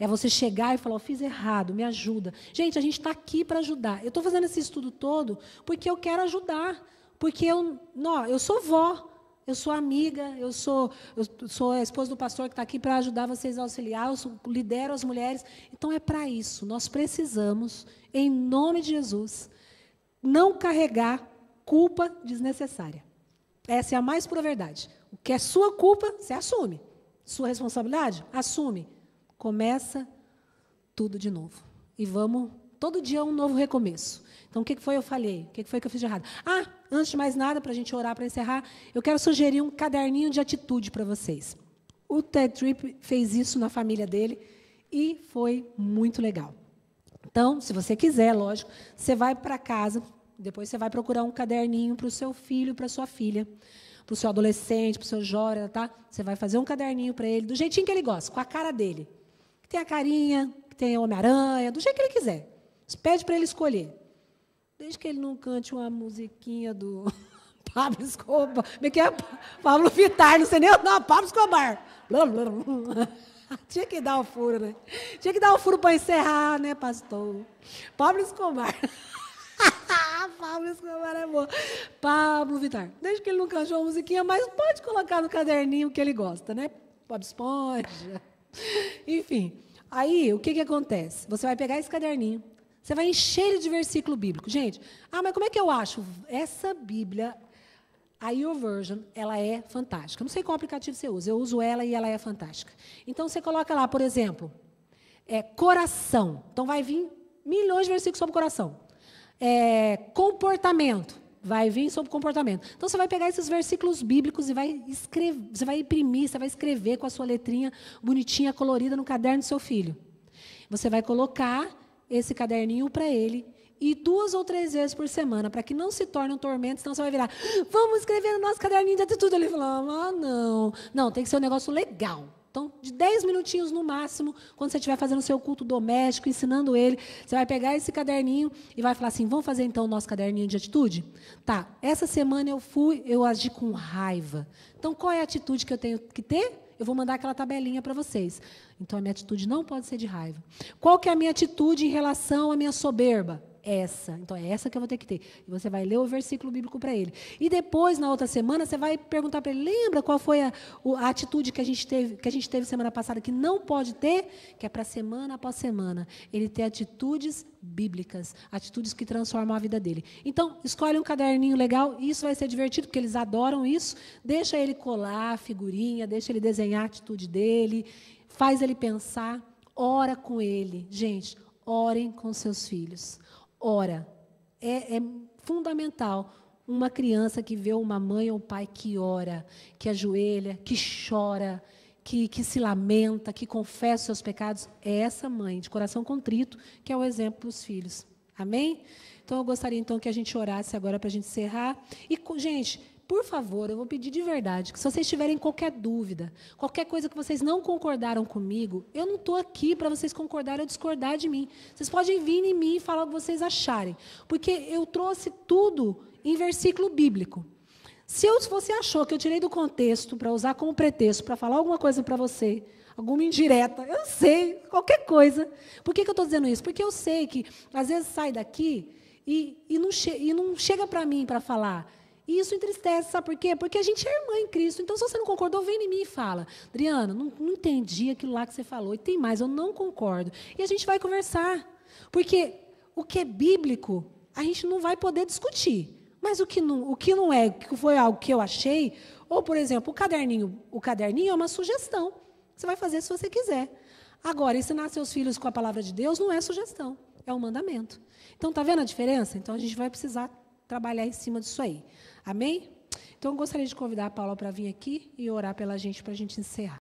É você chegar e falar, eu fiz errado, me ajuda. Gente, a gente está aqui para ajudar. Eu estou fazendo esse estudo todo porque eu quero ajudar. Porque eu, não, eu sou vó, eu sou amiga, eu sou, eu sou a esposa do pastor que está aqui para ajudar vocês a auxiliar, eu sou, lidero as mulheres. Então é para isso. Nós precisamos, em nome de Jesus, não carregar culpa desnecessária. Essa é a mais pura verdade. O que é sua culpa, você assume. Sua responsabilidade, assume. Começa tudo de novo. E vamos, todo dia é um novo recomeço. Então, o que foi eu falei? O que foi que eu fiz de errado? Ah, antes de mais nada, para a gente orar, para encerrar, eu quero sugerir um caderninho de atitude para vocês. O Ted Tripp fez isso na família dele e foi muito legal. Então, se você quiser, lógico, você vai para casa, depois você vai procurar um caderninho para o seu filho, para sua filha, para o seu adolescente, para o seu jovem, tá? Você vai fazer um caderninho para ele, do jeitinho que ele gosta, com a cara dele. Que tem a carinha, que tem Homem-Aranha, do jeito que ele quiser. pede para ele escolher. Desde que ele não cante uma musiquinha do *laughs* Pablo Escobar. Me que é Pablo Vittar, não sei nem o nome, Pablo Escobar. *laughs* Tinha que dar o um furo, né? Tinha que dar o um furo para encerrar, né, pastor? Pablo Escobar. *laughs* Pablo Escobar é bom. Pablo Vittar. Desde que ele não cantou uma musiquinha, mas pode colocar no caderninho que ele gosta, né? Bob Esponja. Enfim. Aí, o que, que acontece? Você vai pegar esse caderninho, você vai encher ele de versículo bíblico. Gente, ah, mas como é que eu acho? Essa Bíblia, a Your Version, ela é fantástica. Não sei qual aplicativo você usa, eu uso ela e ela é fantástica. Então você coloca lá, por exemplo, é, coração. Então vai vir milhões de versículos sobre coração. É, comportamento. Vai vir sobre comportamento. Então você vai pegar esses versículos bíblicos e vai escrever, você vai imprimir, você vai escrever com a sua letrinha bonitinha, colorida no caderno do seu filho. Você vai colocar esse caderninho para ele e duas ou três vezes por semana, para que não se torne um tormento, senão você vai virar, vamos escrever no nosso caderninho de tá atitude. Ele falou, ah, não. Não, tem que ser um negócio legal. Então, de 10 minutinhos no máximo, quando você estiver fazendo o seu culto doméstico, ensinando ele, você vai pegar esse caderninho e vai falar assim: vamos fazer então o nosso caderninho de atitude? Tá, essa semana eu fui, eu agi com raiva. Então, qual é a atitude que eu tenho que ter? eu vou mandar aquela tabelinha para vocês. Então a minha atitude não pode ser de raiva. Qual que é a minha atitude em relação à minha soberba? essa. Então é essa que eu vou ter que ter. E você vai ler o versículo bíblico para ele. E depois, na outra semana, você vai perguntar para ele: lembra qual foi a, a, atitude que a, gente teve, que a gente teve semana passada, que não pode ter, que é para semana após semana. Ele ter atitudes bíblicas, atitudes que transformam a vida dele. Então, escolhe um caderninho legal, isso vai ser divertido, porque eles adoram isso. Deixa ele colar a figurinha, deixa ele desenhar a atitude dele, faz ele pensar, ora com ele. Gente, orem com seus filhos ora. É, é fundamental uma criança que vê uma mãe ou um pai que ora, que ajoelha, que chora, que, que se lamenta, que confessa os seus pecados, é essa mãe, de coração contrito, que é o exemplo dos filhos. Amém? Então, eu gostaria então que a gente orasse agora para a gente encerrar. E, gente, por favor, eu vou pedir de verdade que se vocês tiverem qualquer dúvida, qualquer coisa que vocês não concordaram comigo, eu não estou aqui para vocês concordarem ou discordar de mim. Vocês podem vir em mim e falar o que vocês acharem, porque eu trouxe tudo em versículo bíblico. Se, eu, se você achou que eu tirei do contexto para usar como pretexto para falar alguma coisa para você, alguma indireta, eu sei, qualquer coisa. Por que, que eu estou dizendo isso? Porque eu sei que às vezes sai daqui e, e, não, che e não chega para mim para falar e isso entristece, sabe por quê? Porque a gente é irmã em Cristo. Então, se você não concordou, vem em mim e fala. Adriana, não, não entendi aquilo lá que você falou. E tem mais, eu não concordo. E a gente vai conversar. Porque o que é bíblico, a gente não vai poder discutir. Mas o que não, o que não é, que foi algo que eu achei, ou, por exemplo, o caderninho. O caderninho é uma sugestão. Você vai fazer se você quiser. Agora, ensinar seus filhos com a palavra de Deus não é sugestão, é um mandamento. Então, está vendo a diferença? Então, a gente vai precisar trabalhar em cima disso aí. Amém? Então, eu gostaria de convidar a Paula para vir aqui e orar pela gente, para a gente encerrar.